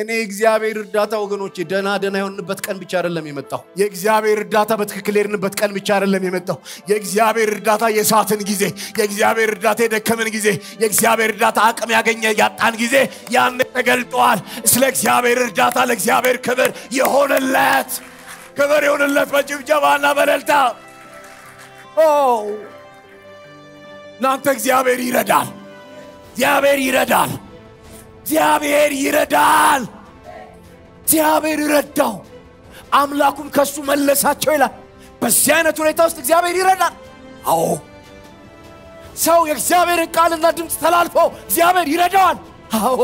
እኔ እግዚአብሔር እርዳታ ወገኖች ደና ደና የሆንበት ቀን ብቻ አይደለም የመጣው። የእግዚአብሔር እርዳታ በትክክል የሄድንበት ቀን ብቻ አይደለም የመጣው። የእግዚአብሔር እርዳታ የሳትን ጊዜ፣ የእግዚአብሔር እርዳታ የደከምን ጊዜ፣ የእግዚአብሔር እርዳታ አቅም ያገኘ ያጣን ጊዜ ያን ተገልጠዋል። ስለ እግዚአብሔር እርዳታ ለእግዚአብሔር ክብር የሆነለት ክብር የሆነለት በጭብጨባና በለልታ እናንተ እግዚአብሔር ይረዳል፣ እግዚአብሔር ይረዳል። እግዚአብሔር ይረዳል። እግዚአብሔር ይረዳው፣ አምላኩም ከሱ መለሳቸው ይላል። በዚህ አይነት ሁኔታ ውስጥ እግዚአብሔር ይረዳል። አዎ ሰው የእግዚአብሔርን ቃልና ድምፅ ተላልፎ እግዚአብሔር ይረዳዋል። አዎ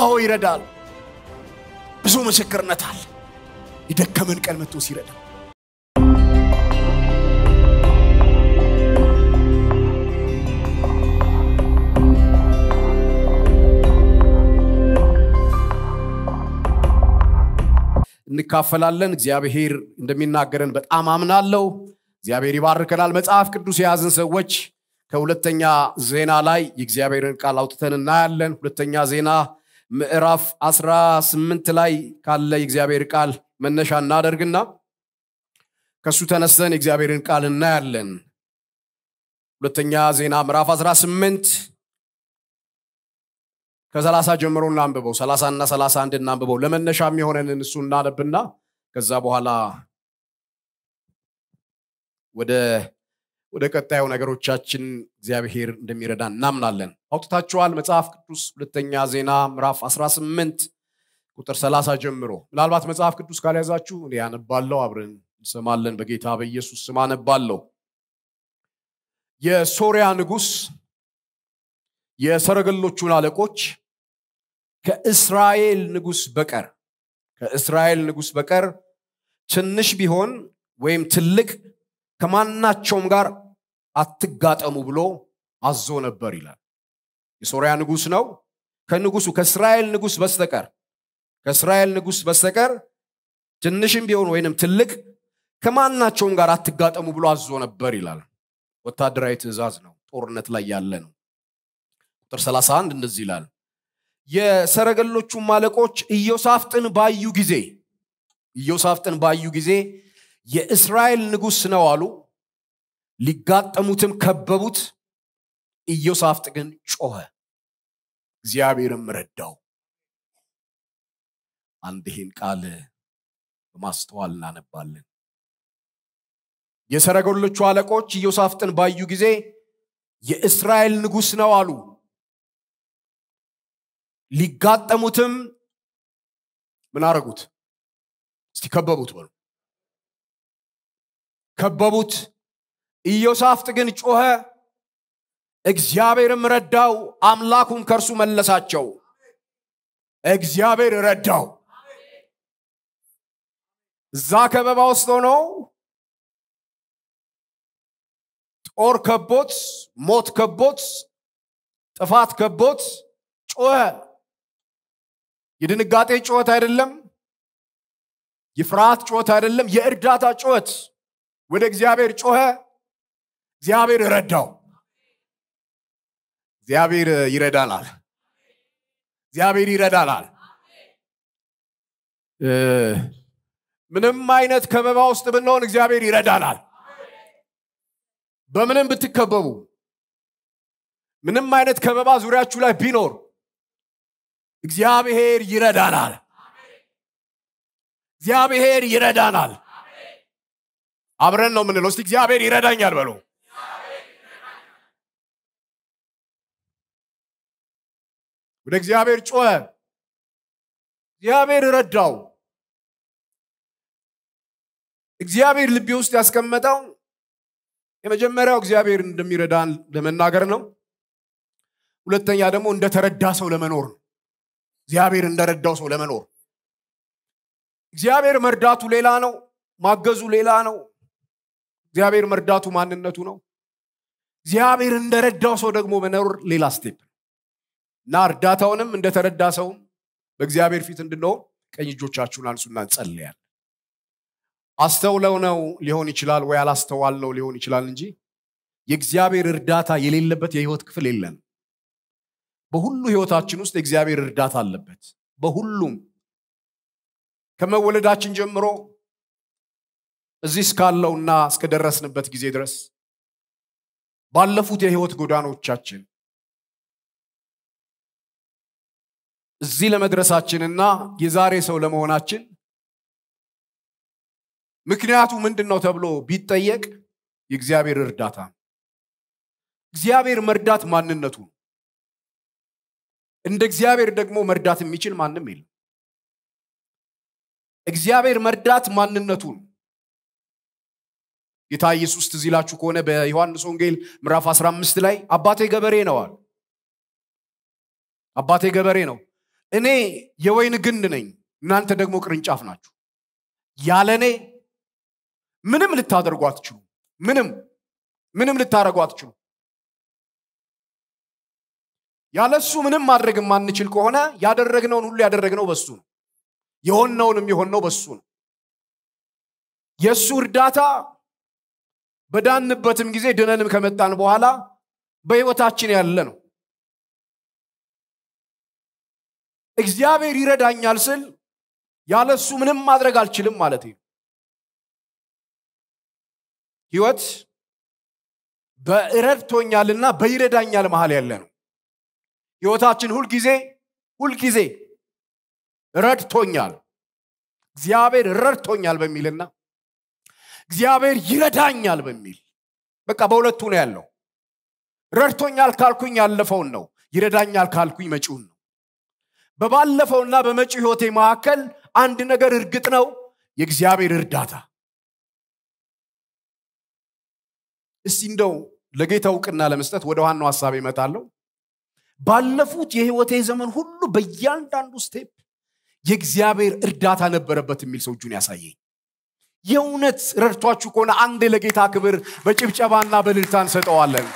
አዎ ይረዳል። ብዙ ምስክርነት አለ። የደከመን ቀን መጥቶ ሲረዳ እንካፈላለን እግዚአብሔር እንደሚናገረን በጣም አምናለው እግዚአብሔር ይባርከናል መጽሐፍ ቅዱስ የያዝን ሰዎች ከሁለተኛ ዜና ላይ የእግዚአብሔርን ቃል አውጥተን እናያለን ሁለተኛ ዜና ምዕራፍ 18 ላይ ካለ የእግዚአብሔር ቃል መነሻ እናደርግና ከእሱ ተነስተን የእግዚአብሔርን ቃል እናያለን ሁለተኛ ዜና ምዕራፍ 18 ከሰላሳ ጀምሮ እናንብበው ሰላሳና ሰላሳ አንድ እናንብበው ለመነሻ የሚሆነንን እሱ እናነብና ከዛ በኋላ ወደ ወደ ቀጣዩ ነገሮቻችን እግዚአብሔር እንደሚረዳ እናምናለን አውጥታችኋል መጽሐፍ ቅዱስ ሁለተኛ ዜና ምዕራፍ 18 ቁጥር 30 ጀምሮ ምናልባት መጽሐፍ ቅዱስ ካልያዛችሁ እኔ ያነባለው አብረን እንሰማለን በጌታ በኢየሱስ ስም አነባለው የሶሪያ ንጉስ የሰረገሎቹን አለቆች ከእስራኤል ንጉስ በቀር ከእስራኤል ንጉስ በቀር ትንሽ ቢሆን ወይም ትልቅ ከማናቸውም ጋር አትጋጠሙ ብሎ አዞ ነበር ይላል የሶሪያ ንጉስ ነው ከንጉሱ ከእስራኤል ንጉስ በስተቀር ከእስራኤል ንጉስ በስተቀር ትንሽም ቢሆን ወይንም ትልቅ ከማናቸውም ጋር አትጋጠሙ ብሎ አዞ ነበር ይላል ወታደራዊ ትእዛዝ ነው ጦርነት ላይ ያለ ነው ቁጥር 31 እንደዚህ ይላል የሰረገሎቹም አለቆች ኢዮሳፍጥን ባዩ ጊዜ ኢዮሳፍጥን ባዩ ጊዜ የእስራኤል ንጉሥ ነው አሉ ሊጋጠሙትም ከበቡት ኢዮሳፍጥ ግን ጮኸ እግዚአብሔርም ረዳው አንድ ይህን ቃል በማስተዋል እናነባለን የሰረገሎቹ አለቆች ኢዮሳፍጥን ባዩ ጊዜ የእስራኤል ንጉሥ ነው አሉ ሊጋጠሙትም ምን አረጉት? እስቲ ከበቡት በሉ። ከበቡት። ኢዮሳፍጥ ግን ጮኸ፣ እግዚአብሔርም ረዳው፣ አምላኩም ከእርሱ መለሳቸው። እግዚአብሔር ረዳው። እዛ ከበባ ውስጥ ሆኖ ጦር ከቦት፣ ሞት ከቦት፣ ጥፋት ከቦት ጮኸ የድንጋጤ ጩኸት አይደለም፣ የፍርሃት ጩኸት አይደለም፣ የእርዳታ ጩኸት። ወደ እግዚአብሔር ጮኸ፣ እግዚአብሔር ረዳው። እግዚአብሔር ይረዳላል እግዚአብሔር ይረዳናል። ምንም አይነት ከበባ ውስጥ ብንሆን እግዚአብሔር ይረዳናል። በምንም ብትከበቡ፣ ምንም አይነት ከበባ ዙሪያችሁ ላይ ቢኖር እግዚአብሔር ይረዳናል እግዚአብሔር ይረዳናል አብረን ነው ምንለው እስቲ እግዚአብሔር ይረዳኛል በሉ ወደ እግዚአብሔር ጮኸ እግዚአብሔር ረዳው እግዚአብሔር ልቤ ውስጥ ያስቀመጠው የመጀመሪያው እግዚአብሔር እንደሚረዳን ለመናገር ነው ሁለተኛ ደግሞ እንደተረዳ ሰው ለመኖር ነው እግዚአብሔር እንደረዳው ሰው ለመኖር እግዚአብሔር መርዳቱ ሌላ ነው ማገዙ ሌላ ነው እግዚአብሔር መርዳቱ ማንነቱ ነው እግዚአብሔር እንደረዳው ሰው ደግሞ መኖር ሌላ ስቴፕ እና እርዳታውንም እንደተረዳ ሰውም በእግዚአብሔር ፊት እንድንሆን ቀኝ እጆቻችሁን አንሱና እንጸልያል አስተውለው ነው ሊሆን ይችላል ወይ አላስተዋለው ሊሆን ይችላል እንጂ የእግዚአብሔር እርዳታ የሌለበት የህይወት ክፍል የለንም በሁሉ ህይወታችን ውስጥ የእግዚአብሔር እርዳታ አለበት በሁሉም ከመወለዳችን ጀምሮ እዚህ እስካለውና እስከደረስንበት ጊዜ ድረስ ባለፉት የህይወት ጎዳኖቻችን እዚህ ለመድረሳችንና የዛሬ ሰው ለመሆናችን ምክንያቱ ምንድን ነው ተብሎ ቢጠየቅ የእግዚአብሔር እርዳታ እግዚአብሔር መርዳት ማንነቱ ነው እንደ እግዚአብሔር ደግሞ መርዳት የሚችል ማንም የለም እግዚአብሔር መርዳት ማንነቱ ነው ጌታ ኢየሱስ ትዚላችሁ ከሆነ በዮሐንስ ወንጌል ምዕራፍ 15 ላይ አባቴ ገበሬ ነዋል አባቴ ገበሬ ነው እኔ የወይን ግንድ ነኝ እናንተ ደግሞ ቅርንጫፍ ናችሁ ያለ እኔ ምንም ልታደርጉ አትችሉ ምንም ምንም ልታደርጉ አትችሉ ያለ እሱ ምንም ማድረግ የማንችል ከሆነ ያደረግነውን ሁሉ ያደረግነው በሱ ነው። የሆነውንም የሆነው በሱ ነው። የእሱ እርዳታ በዳንበትም ጊዜ ድነንም ከመጣን በኋላ በህይወታችን ያለ ነው። እግዚአብሔር ይረዳኛል ስል ያለ እሱ ምንም ማድረግ አልችልም ማለት ነው። ህይወት በእረድቶኛልና በይረዳኛል መሀል ያለ ነው። ጊዜ ሁልጊዜ ሁልጊዜ ረድቶኛል እግዚአብሔር ረድቶኛል በሚልና እግዚአብሔር ይረዳኛል በሚል በቃ በሁለቱ ነው ያለው ረድቶኛል ካልኩኝ ያለፈውን ነው ይረዳኛል ካልኩኝ መጪውን ነው በባለፈውና በመጪ ህይወቴ መካከል አንድ ነገር እርግጥ ነው የእግዚአብሔር እርዳታ እስቲ እንደው ለጌታ እውቅና ለመስጠት ወደ ዋናው ሀሳብ ይመጣለው። ባለፉት የህይወቴ ዘመን ሁሉ በእያንዳንዱ ስቴፕ የእግዚአብሔር እርዳታ ነበረበት የሚል ሰው እጁን ያሳየኝ የእውነት ረድቷችሁ ከሆነ አንድ ለጌታ ክብር በጭብጨባና በልልታ እንሰጠዋለን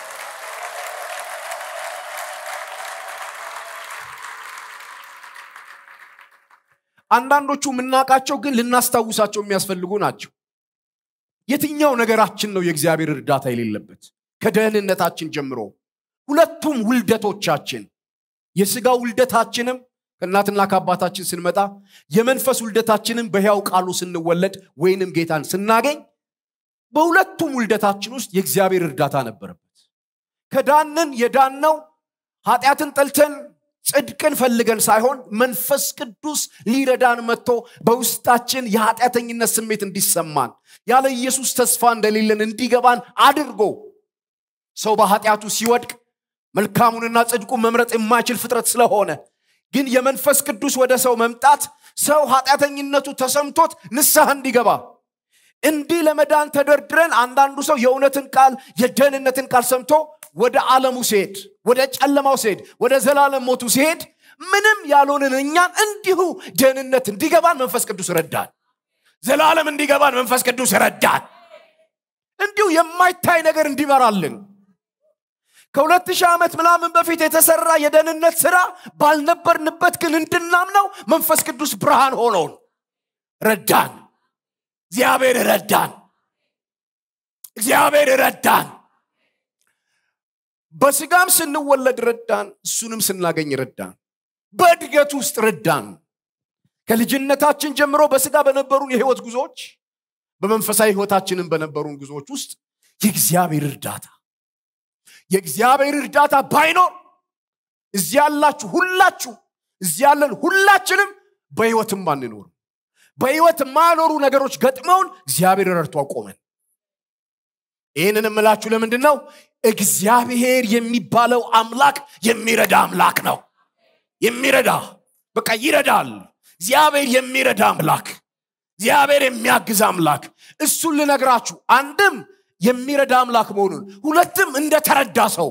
አንዳንዶቹ የምናውቃቸው ግን ልናስታውሳቸው የሚያስፈልጉ ናቸው የትኛው ነገራችን ነው የእግዚአብሔር እርዳታ የሌለበት ከደህንነታችን ጀምሮ ሁለቱም ውልደቶቻችን የስጋ ውልደታችንም ከእናትና ከአባታችን ስንመጣ የመንፈስ ውልደታችንም በሕያው ቃሉ ስንወለድ ወይንም ጌታን ስናገኝ በሁለቱም ውልደታችን ውስጥ የእግዚአብሔር እርዳታ ነበረበት ከዳንን የዳነው ኃጢአትን ጠልተን ጽድቅን ፈልገን ሳይሆን መንፈስ ቅዱስ ሊረዳን መጥቶ በውስጣችን የኃጢአተኝነት ስሜት እንዲሰማን ያለ ኢየሱስ ተስፋ እንደሌለን እንዲገባን አድርጎ ሰው በኃጢአቱ ሲወድቅ መልካሙንና ጽድቁን መምረጥ የማይችል ፍጥረት ስለሆነ ግን የመንፈስ ቅዱስ ወደ ሰው መምጣት ሰው ኃጢአተኝነቱ ተሰምቶት ንስሐ እንዲገባ እንዲህ ለመዳን ተደርድረን አንዳንዱ ሰው የእውነትን ቃል የደህንነትን ቃል ሰምቶ ወደ ዓለሙ ሲሄድ ወደ ጨለማው ሲሄድ ወደ ዘላለም ሞቱ ሲሄድ ምንም ያልሆንን እኛን እንዲሁ ደህንነት እንዲገባን መንፈስ ቅዱስ ረዳን ዘላለም እንዲገባን መንፈስ ቅዱስ ረዳን እንዲሁ የማይታይ ነገር እንዲመራልን ከሁለት ሺህ ዓመት ምናምን በፊት የተሰራ የደህንነት ስራ ባልነበርንበት ግን እንድናምነው መንፈስ ቅዱስ ብርሃን ሆኖን ረዳን እግዚአብሔር ረዳን እግዚአብሔር ረዳን በስጋም ስንወለድ ረዳን እሱንም ስናገኝ ረዳን በእድገት ውስጥ ረዳን ከልጅነታችን ጀምሮ በስጋ በነበሩን የህይወት ጉዞዎች በመንፈሳዊ ህይወታችንም በነበሩን ጉዞዎች ውስጥ የእግዚአብሔር እርዳታ የእግዚአብሔር እርዳታ ባይኖር እዚ ያላችሁ ሁላችሁ እዚ ያለን ሁላችንም በህይወትም አንኖርም በህይወት ማኖሩ ነገሮች ገጥመውን እግዚአብሔር ረድቶ አቆመን ይህንን የምላችሁ ለምንድን ነው እግዚአብሔር የሚባለው አምላክ የሚረዳ አምላክ ነው የሚረዳ በቃ ይረዳል እግዚአብሔር የሚረዳ አምላክ እግዚአብሔር የሚያግዝ አምላክ እሱን ልነግራችሁ አንድም የሚረዳ አምላክ መሆኑን ሁለትም እንደተረዳ ሰው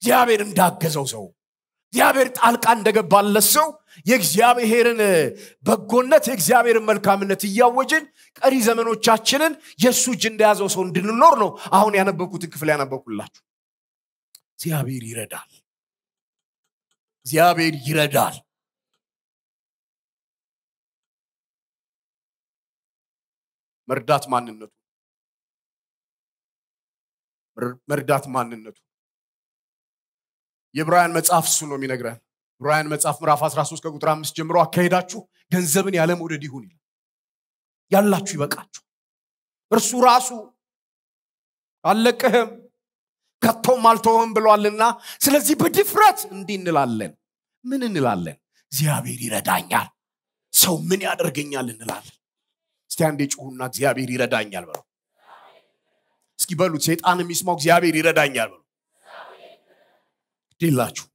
እግዚአብሔር እንዳገዘው ሰው እግዚአብሔር ጣልቃ እንደገባለት ሰው የእግዚአብሔርን በጎነት የእግዚአብሔርን መልካምነት እያወጅን ቀሪ ዘመኖቻችንን የእሱ እጅ እንደያዘው ሰው እንድንኖር ነው አሁን ያነበኩትን ክፍል ያነበኩላችሁ እግዚአብሔር ይረዳል እግዚአብሔር ይረዳል መርዳት ማንነቱ መርዳት ማንነቱ የብራያን መጽሐፍ እሱ ነው የሚነግረን ብራያን መጽሐፍ ምዕራፍ 13 ከቁጥር 5 ጀምሮ አካሄዳችሁ ገንዘብን ያለመውደድ ይሁን ይላል ያላችሁ ይበቃችሁ እርሱ ራሱ አለቅህም ከቶም አልተውህም ብሏልና ስለዚህ በድፍረት እንዲህ እንላለን ምን እንላለን እግዚአብሔር ይረዳኛል ሰው ምን ያደርገኛል እንላለን እስቲ አንዴ ጩሁና እግዚአብሔር ይረዳኛል በለው እስኪ በሉት ሰይጣን የሚስማው እግዚአብሔር ይረዳኛል ብሎ ላችሁ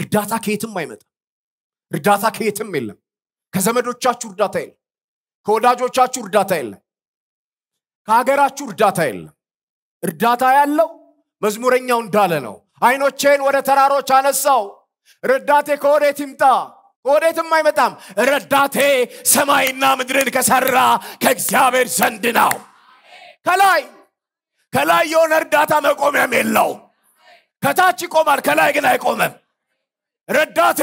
እርዳታ ከየትም አይመጣም እርዳታ ከየትም የለም ከዘመዶቻችሁ እርዳታ የለም ከወዳጆቻችሁ እርዳታ የለም ከሀገራችሁ እርዳታ የለም እርዳታ ያለው መዝሙረኛው እንዳለ ነው አይኖቼን ወደ ተራሮች አነሳው ረዳቴ ከወዴት ይምጣ ከወዴትም አይመጣም ረዳቴ ሰማይና ምድርን ከሰራ ከእግዚአብሔር ዘንድ ነው ከላይ ከላይ የሆነ እርዳታ መቆሚያም የለው ከታች ይቆማል ከላይ ግን አይቆምም ረዳቴ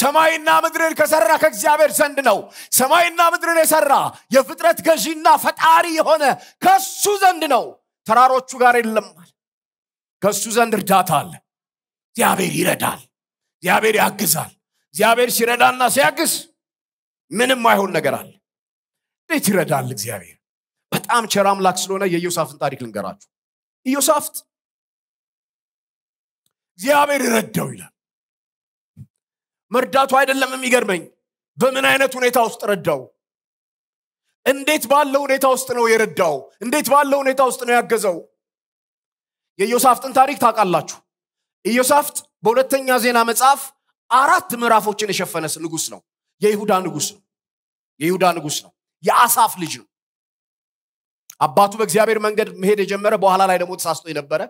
ሰማይና ምድርን ከሰራ ከእግዚአብሔር ዘንድ ነው ሰማይና ምድርን የሰራ የፍጥረት ገዢና ፈጣሪ የሆነ ከሱ ዘንድ ነው ተራሮቹ ጋር የለም ከሱ ዘንድ እርዳታ አለ እግዚአብሔር ይረዳል እግዚአብሔር ያግዛል እግዚአብሔር ሲረዳና ሲያግዝ ምንም አይሆን ነገር አለ እንዴት ይረዳል እግዚአብሔር በጣም ቸር አምላክ ስለሆነ የኢዮሳፍን ታሪክ ልንገራችሁ ኢዮሳፍት እግዚአብሔር ረዳው ይላል መርዳቱ አይደለም የሚገርመኝ በምን አይነት ሁኔታ ውስጥ ረዳው እንዴት ባለ ሁኔታ ውስጥ ነው የረዳው እንዴት ባለ ሁኔታ ውስጥ ነው ያገዘው የኢዮሳፍትን ታሪክ ታውቃላችሁ ኢዮሳፍት በሁለተኛ ዜና መጽሐፍ አራት ምዕራፎችን የሸፈነ ንጉስ ነው የይሁዳ ንጉስ ነው የይሁዳ ንጉስ ነው የአሳፍ ልጅ ነው አባቱ በእግዚአብሔር መንገድ መሄድ የጀመረ በኋላ ላይ ደግሞ ተሳስቶ የነበረ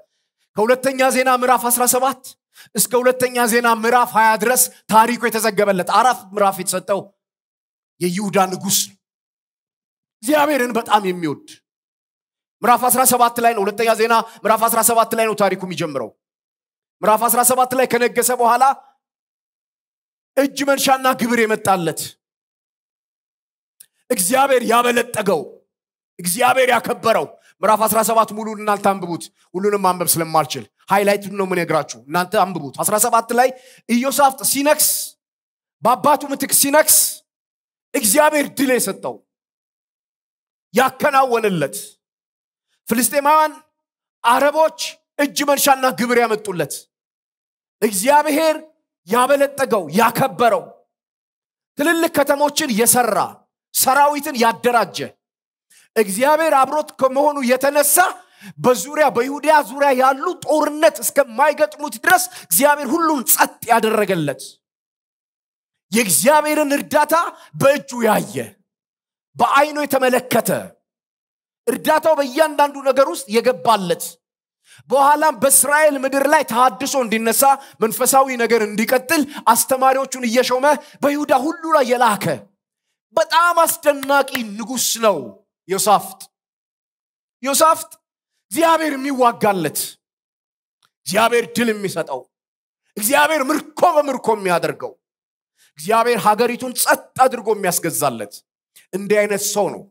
ከሁለተኛ ዜና ምዕራፍ 17 እስከ ሁለተኛ ዜና ምዕራፍ 20 ድረስ ታሪኩ የተዘገበለት አራፍ ምዕራፍ የተሰጠው የይሁዳ ንጉስ ነው እግዚአብሔርን በጣም የሚወድ ምዕራፍ 17 ላይ ነው ሁለተኛ ዜና ምዕራፍ 17 ላይ ነው ታሪኩ የሚጀምረው ምዕራፍ 17 ላይ ከነገሰ በኋላ እጅ መንሻና ግብር የመጣለት እግዚአብሔር ያበለጠገው እግዚአብሔር ያከበረው ምዕራፍ 17 ሙሉ እናንተ አንብቡት ሁሉንም ማንበብ ስለማልችል ሃይላይት ነው የምነግራችሁ እናንተ አንብቡት 17 ላይ ኢዮሳፍጥ ሲነክስ በአባቱ ምትክ ሲነክስ እግዚአብሔር ድል የሰጠው ያከናወንለት ፍልስጤማውያን አረቦች እጅ መንሻና ግብር ያመጡለት እግዚአብሔር ያበለጠገው ያከበረው ትልልቅ ከተሞችን የሰራ ሰራዊትን ያደራጀ እግዚአብሔር አብሮት ከመሆኑ የተነሳ በዙሪያ በይሁዲያ ዙሪያ ያሉ ጦርነት እስከማይገጥሙት ድረስ እግዚአብሔር ሁሉን ጸጥ ያደረገለት የእግዚአብሔርን እርዳታ በእጁ ያየ በአይኑ የተመለከተ እርዳታው በእያንዳንዱ ነገር ውስጥ የገባለት በኋላም በእስራኤል ምድር ላይ ተሃድሶ እንዲነሳ መንፈሳዊ ነገር እንዲቀጥል አስተማሪዎቹን እየሾመ በይሁዳ ሁሉ ላይ የላከ በጣም አስደናቂ ንጉሥ ነው ዮሳፍት ዮሳፍት እግዚአብሔር የሚዋጋለት እግዚአብሔር ድል የሚሰጠው እግዚአብሔር ምርኮ በምርኮ የሚያደርገው እግዚአብሔር ሀገሪቱን ጸጥ አድርጎ የሚያስገዛለት እንዲህ አይነት ሰው ነው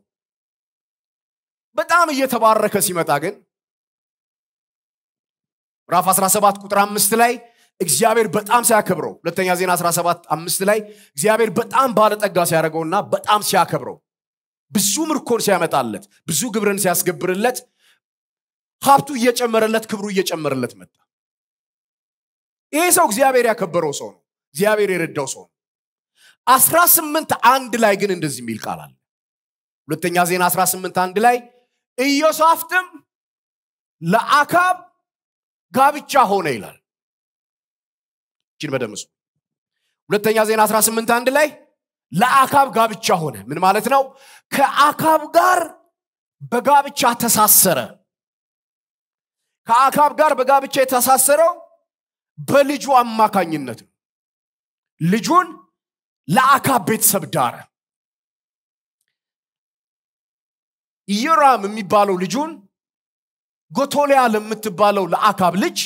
በጣም እየተባረከ ሲመጣ ግን ራፍ 17 ቁጥር አምስት ላይ እግዚአብሔር በጣም ሲያከብረው ሁለተኛ ዜና 17 አምስት ላይ እግዚአብሔር በጣም ባለጠጋ ሲያደርገውና በጣም ሲያከብረው ብዙ ምርኮን ሲያመጣለት ብዙ ግብርን ሲያስገብርለት ሀብቱ እየጨመረለት ክብሩ እየጨመረለት መጣ ይሄ ሰው እግዚአብሔር ያከበረው ሰው ነው እግዚአብሔር የረዳው ሰው ነው አስራ ስምንት አንድ ላይ ግን እንደዚህ የሚል ቃል አለ ሁለተኛ ዜና አስራ ስምንት አንድ ላይ ኢዮሳፍትም ለአካብ ጋብቻ ሆነ ይላል ችን በደምሱ ሁለተኛ ዜና 18 አንድ ላይ ለአካብ ጋብቻ ሆነ ምን ማለት ነው ከአካብ ጋር በጋብቻ ተሳሰረ ከአካብ ጋር በጋብቻ የተሳሰረው በልጁ አማካኝነት ነው ልጁን ለአካብ ቤተሰብ ዳረ ኢዮራም የሚባለው ልጁን ጎቶሊያ ለምትባለው ለአካብ ልጅ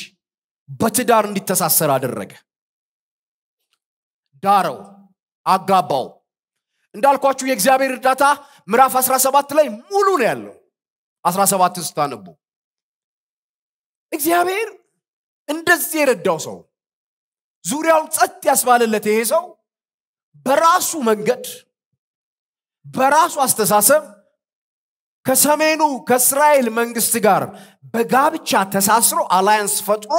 በትዳር እንዲተሳሰር አደረገ ዳረው አጋባው እንዳልኳችሁ የእግዚአብሔር እርዳታ ምዕራፍ 17 ላይ ሙሉ ነው ያለው 17 ስታነቡ እግዚአብሔር እንደዚህ የረዳው ሰው ዙሪያውን ጸጥ ያስባለለት ይሄ ሰው በራሱ መንገድ በራሱ አስተሳሰብ ከሰሜኑ ከእስራኤል መንግስት ጋር በጋብቻ ተሳስሮ አላያንስ ፈጥሮ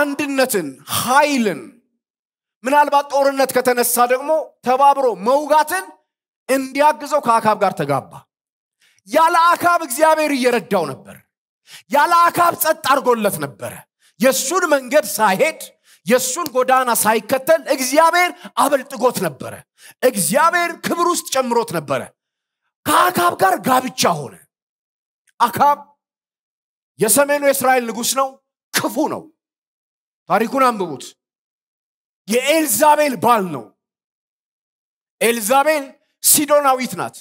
አንድነትን ኃይልን ምናልባት ጦርነት ከተነሳ ደግሞ ተባብሮ መውጋትን እንዲያግዘው ከአካብ ጋር ተጋባ ያለ አካብ እግዚአብሔር እየረዳው ነበር ያለ አካብ ጸጥ አድርጎለት ነበረ የእሱን መንገድ ሳይሄድ የእሱን ጎዳና ሳይከተል እግዚአብሔር አበልጥጎት ነበረ እግዚአብሔር ክብር ውስጥ ጨምሮት ነበረ ከአካብ ጋር ጋብቻ ሆነ አካብ የሰሜኑ የእስራኤል ንጉሥ ነው ክፉ ነው ታሪኩን አንብቡት የኤልዛቤል ባል ነው ኤልዛቤል ሲዶናዊት ናት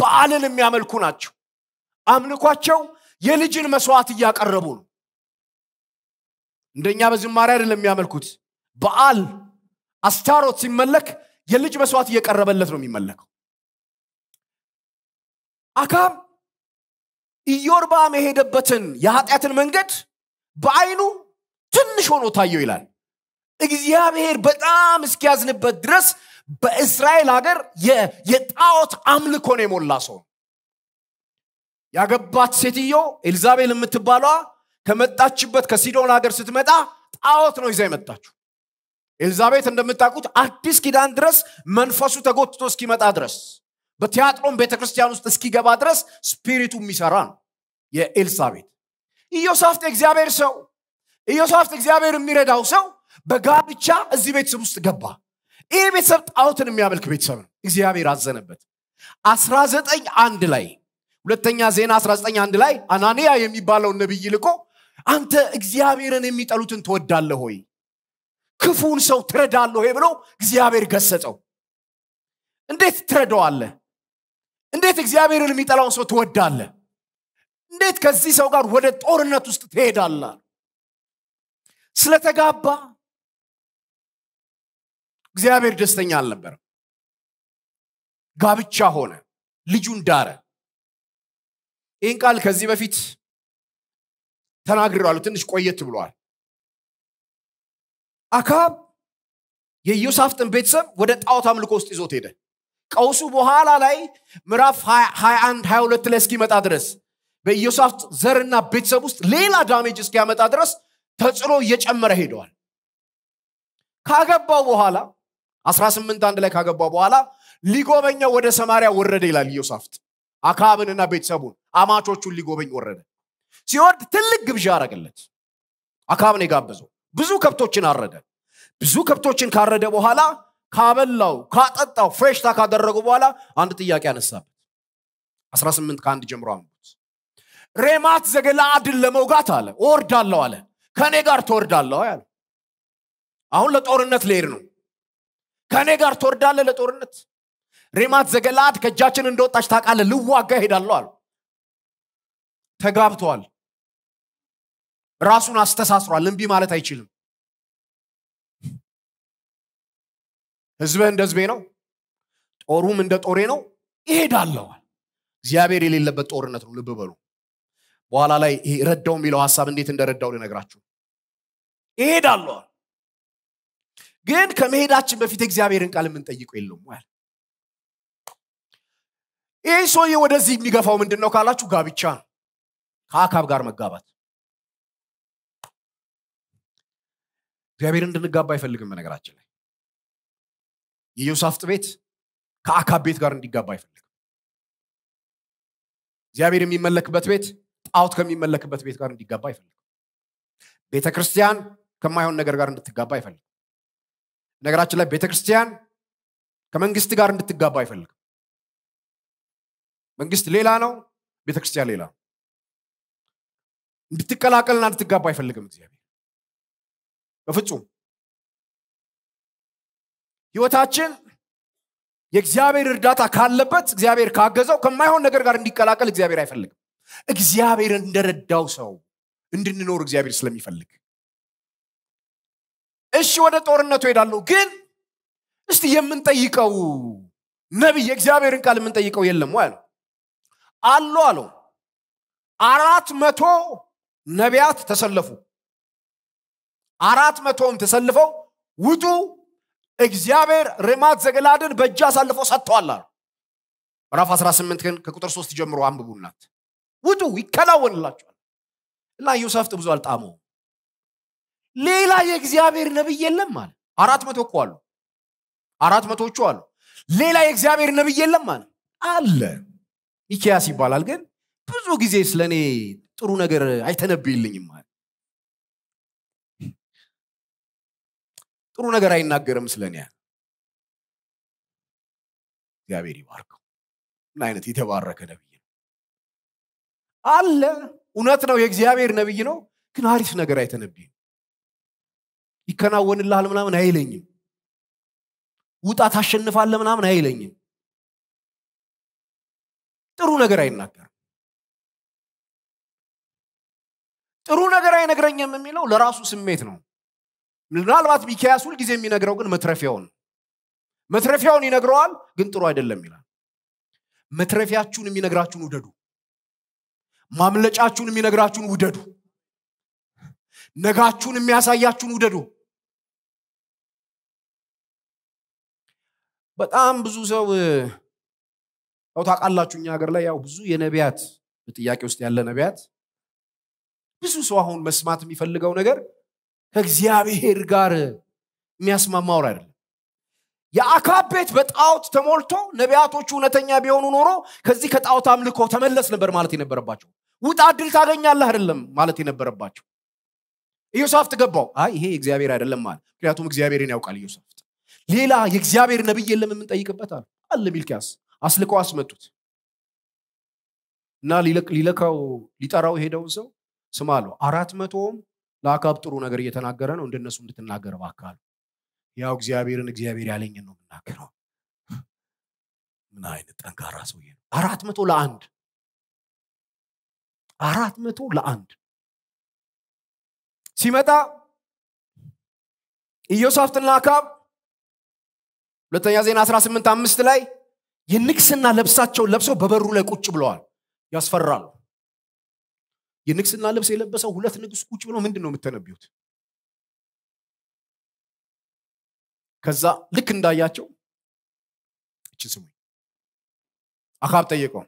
በአልን የሚያመልኩ ናቸው አምልኳቸው የልጅን መስዋዕት እያቀረቡ ነው እንደኛ በዝማሬ አይደለም የሚያመልኩት በአል አስታሮት ሲመለክ የልጅ መስዋዕት እየቀረበለት ነው የሚመለከው አካም ኢዮርባም የሄደበትን የኃጢአትን መንገድ በአይኑ ትንሽ ሆኖ ታየው ይላል እግዚአብሔር በጣም እስኪያዝንበት ድረስ በእስራኤል ሀገር የጣዖት አምልኮ ነው የሞላ ሰው ያገባት ሴትዮ ኤልዛቤል የምትባሏ ከመጣችበት ከሲዶን ሀገር ስትመጣ ጣዖት ነው ይዛ የመጣችው ኤልዛቤት እንደምታውቁት አዲስ ኪዳን ድረስ መንፈሱ ተጎትቶ እስኪመጣ ድረስ በቲያጥሮን ቤተክርስቲያን ውስጥ እስኪገባ ድረስ ስፒሪቱ የሚሰራ ነው የኤልሳቤት ኢዮሳፍት እግዚአብሔር ሰው ኢዮሳፍት እግዚአብሔር የሚረዳው ሰው በጋብቻ እዚህ ቤተሰብ ውስጥ ገባ ይህ ቤተሰብ ጣዖትን የሚያመልክ ቤተሰብ ነው እግዚአብሔር አዘነበት 19 አንድ ላይ ሁለተኛ ዜና 19 አንድ ላይ አናንያ የሚባለውን ነቢይ ልቆ አንተ እግዚአብሔርን የሚጠሉትን ትወዳለህ ሆይ ክፉን ሰው ትረዳለ ሆይ ብሎ እግዚአብሔር ገሰጠው እንዴት ትረዳዋለህ እንዴት እግዚአብሔርን የሚጠላውን ሰው ትወዳለህ እንዴት ከዚህ ሰው ጋር ወደ ጦርነት ውስጥ ትሄዳለ? ስለተጋባ እግዚአብሔር ደስተኛ አልነበረም ጋብቻ ሆነ ልጁን ዳረ ይህን ቃል ከዚህ በፊት ተናግረዋሉ ትንሽ ቆየት ብለዋል አካብ የኢዮሳፍጥን ቤተሰብ ወደ ጣዖት አምልኮ ውስጥ ይዞት ሄደ ቀውሱ በኋላ ላይ ምዕራፍ 21 22 ላይ እስኪመጣ ድረስ በኢዮሳፍጥ ዘርና ቤተሰብ ውስጥ ሌላ ዳሜጅ እስኪያመጣ ድረስ ተጽዕኖ እየጨመረ ሄደዋል ካገባው በኋላ 18 አንድ ላይ ካገባ በኋላ ሊጎበኘው ወደ ሰማሪያ ወረደ ይላል ኢዮሳፍት አካብንና ቤተሰቡን አማቾቹን ሊጎበኝ ወረደ ሲወርድ ትልቅ ግብዣ አረገለት አካብን የጋበዘው ብዙ ከብቶችን አረደ ብዙ ከብቶችን ካረደ በኋላ ካበላው ካጠጣው ፍሬሽታ ካደረጉ በኋላ አንድ ጥያቄ አነሳበት 18 ከአንድ ጀምሮ አንቡት ሬማት አድን ለመውጋት አለ ወርዳለው አለ ከእኔ ጋር ትወርዳለሁ አለ አሁን ለጦርነት ሌር ነው ከእኔ ጋር ትወርዳለ ለጦርነት ሬማት ዘገላት ከእጃችን እንደወጣች ታውቃለ ልዋጋ ሄዳለሁ አሉ ተጋብተዋል ራሱን አስተሳስሯል እንቢ ማለት አይችልም ህዝብህ እንደ ህዝቤ ነው ጦሩም እንደ ጦሬ ነው ይሄዳለዋል እግዚአብሔር የሌለበት ጦርነት ነው ልብ በሉ በኋላ ላይ ረዳው የሚለው ሀሳብ እንዴት እንደረዳው ልነግራችሁ ይሄዳለዋል ግን ከመሄዳችን በፊት እግዚአብሔርን ቃል የምንጠይቀው የለውም ያል ይህ ሰውዬ ወደዚህ የሚገፋው ምንድን ነው ካላችሁ ጋብቻ ነው ከአካብ ጋር መጋባት እግዚአብሔር እንድንጋባ አይፈልግም በነገራችን ላይ የዮሳፍጥ ቤት ከአካብ ቤት ጋር እንዲጋባ አይፈልግም እግዚአብሔር የሚመለክበት ቤት ጣውት ከሚመለክበት ቤት ጋር እንዲጋባ አይፈልግም ቤተክርስቲያን ከማይሆን ነገር ጋር እንድትጋባ አይፈልግም ነገራችን ላይ ቤተክርስቲያን ከመንግስት ጋር እንድትጋባ አይፈልግም መንግስት ሌላ ነው ቤተክርስቲያን ሌላ ነው እንድትቀላቀልና እንድትጋባ አይፈልግም እግዚአብሔር በፍጹም ህይወታችን የእግዚአብሔር እርዳታ ካለበት እግዚአብሔር ካገዘው ከማይሆን ነገር ጋር እንዲቀላቀል እግዚአብሔር አይፈልግም እግዚአብሔር እንደረዳው ሰው እንድንኖር እግዚአብሔር ስለሚፈልግ እሺ ወደ ጦርነቱ ሄዳለሁ ግን እስቲ የምንጠይቀው ነቢይ የእግዚአብሔርን ቃል የምንጠይቀው የለም ወይ አለው አሉ አለው አራት መቶ ነቢያት ተሰለፉ አራት መቶውም ተሰልፈው ውጡ እግዚአብሔር ሬማት ዘገላድን በእጅ አሳልፎ ሰጥተዋል አሉ ምዕራፍ 18 ግን ከቁጥር 3 ጀምሮ አንብቡናት ውጡ ይከናወንላቸዋል እና ዮሰፍጥ ብዙ አልጣመውም ሌላ የእግዚአብሔር ነብይ የለም አለ አራት መቶ እኮ አሉ አራት መቶቹ አሉ ሌላ የእግዚአብሔር ነብይ የለም አለ አለ ሚኪያስ ይባላል ግን ብዙ ጊዜ ስለ እኔ ጥሩ ነገር አይተነብይልኝም አለ ጥሩ ነገር አይናገርም ስለ እኔ እግዚአብሔር ይባርከው ምን አይነት የተባረከ ነብይ ነው አለ እውነት ነው የእግዚአብሔር ነብይ ነው ግን አሪፍ ነገር አይተነብይም ይከናወንልሃል ምናምን አይለኝም ውጣ ታሸንፋለ ምናምን አይለኝም ጥሩ ነገር አይናገርም ጥሩ ነገር አይነግረኝም የሚለው ለራሱ ስሜት ነው ምናልባት ሚኪያስ ሁልጊዜ የሚነግረው ግን መትረፊያውን መትረፊያውን ይነግረዋል ግን ጥሩ አይደለም ይላል መትረፊያችሁን የሚነግራችሁን ውደዱ ማምለጫችሁን የሚነግራችሁን ውደዱ ነጋችሁን የሚያሳያችሁን ውደዱ በጣም ብዙ ሰው ያው ታውቃላችሁ እኛ ሀገር ላይ ያው ብዙ የነቢያት ጥያቄ ውስጥ ያለ ነቢያት ብዙ ሰው አሁን መስማት የሚፈልገው ነገር ከእግዚአብሔር ጋር የሚያስማማ ወር አይደለም የአካብ ቤት በጣዖት ተሞልቶ ነቢያቶቹ እውነተኛ ቢሆኑ ኖሮ ከዚህ ከጣዖት አምልኮ ተመለስ ነበር ማለት የነበረባቸው ውጣ ድል ታገኛለህ አይደለም ማለት የነበረባቸው ኢዮሳፍት ገባው ይሄ እግዚአብሔር አይደለም ማለት ምክንያቱም እግዚአብሔርን ያውቃል ኢዮሳፍ ሌላ የእግዚአብሔር ነቢይ የለም የምንጠይቅበት አለ አለ ሚልኪያስ አስልከው አስመጡት እና ሊለካው ሊጠራው የሄደውን ሰው ስም አለው አራት መቶውም ለአካብ ጥሩ ነገር እየተናገረ ነው እንደነሱ እንድትናገር ባካሉ ያው እግዚአብሔርን እግዚአብሔር ያለኝን ነው የምናገረው ምን አይነት ጠንካራ ሰው ነው አራት መቶ ለአንድ አራት መቶ ለአንድ ሲመጣ ኢዮሳፍትና አካብ ሁለተኛ ዜና 18 አምስት ላይ የንግስና ልብሳቸውን ለብሰው በበሩ ላይ ቁጭ ብለዋል ያስፈራሉ የንግስና ልብስ የለበሰው ሁለት ንግስ ቁጭ ብሎ ምንድን ነው የምተነቢዩት ከዛ ልክ እንዳያቸው እችን ስሙ አካብ ጠየቀው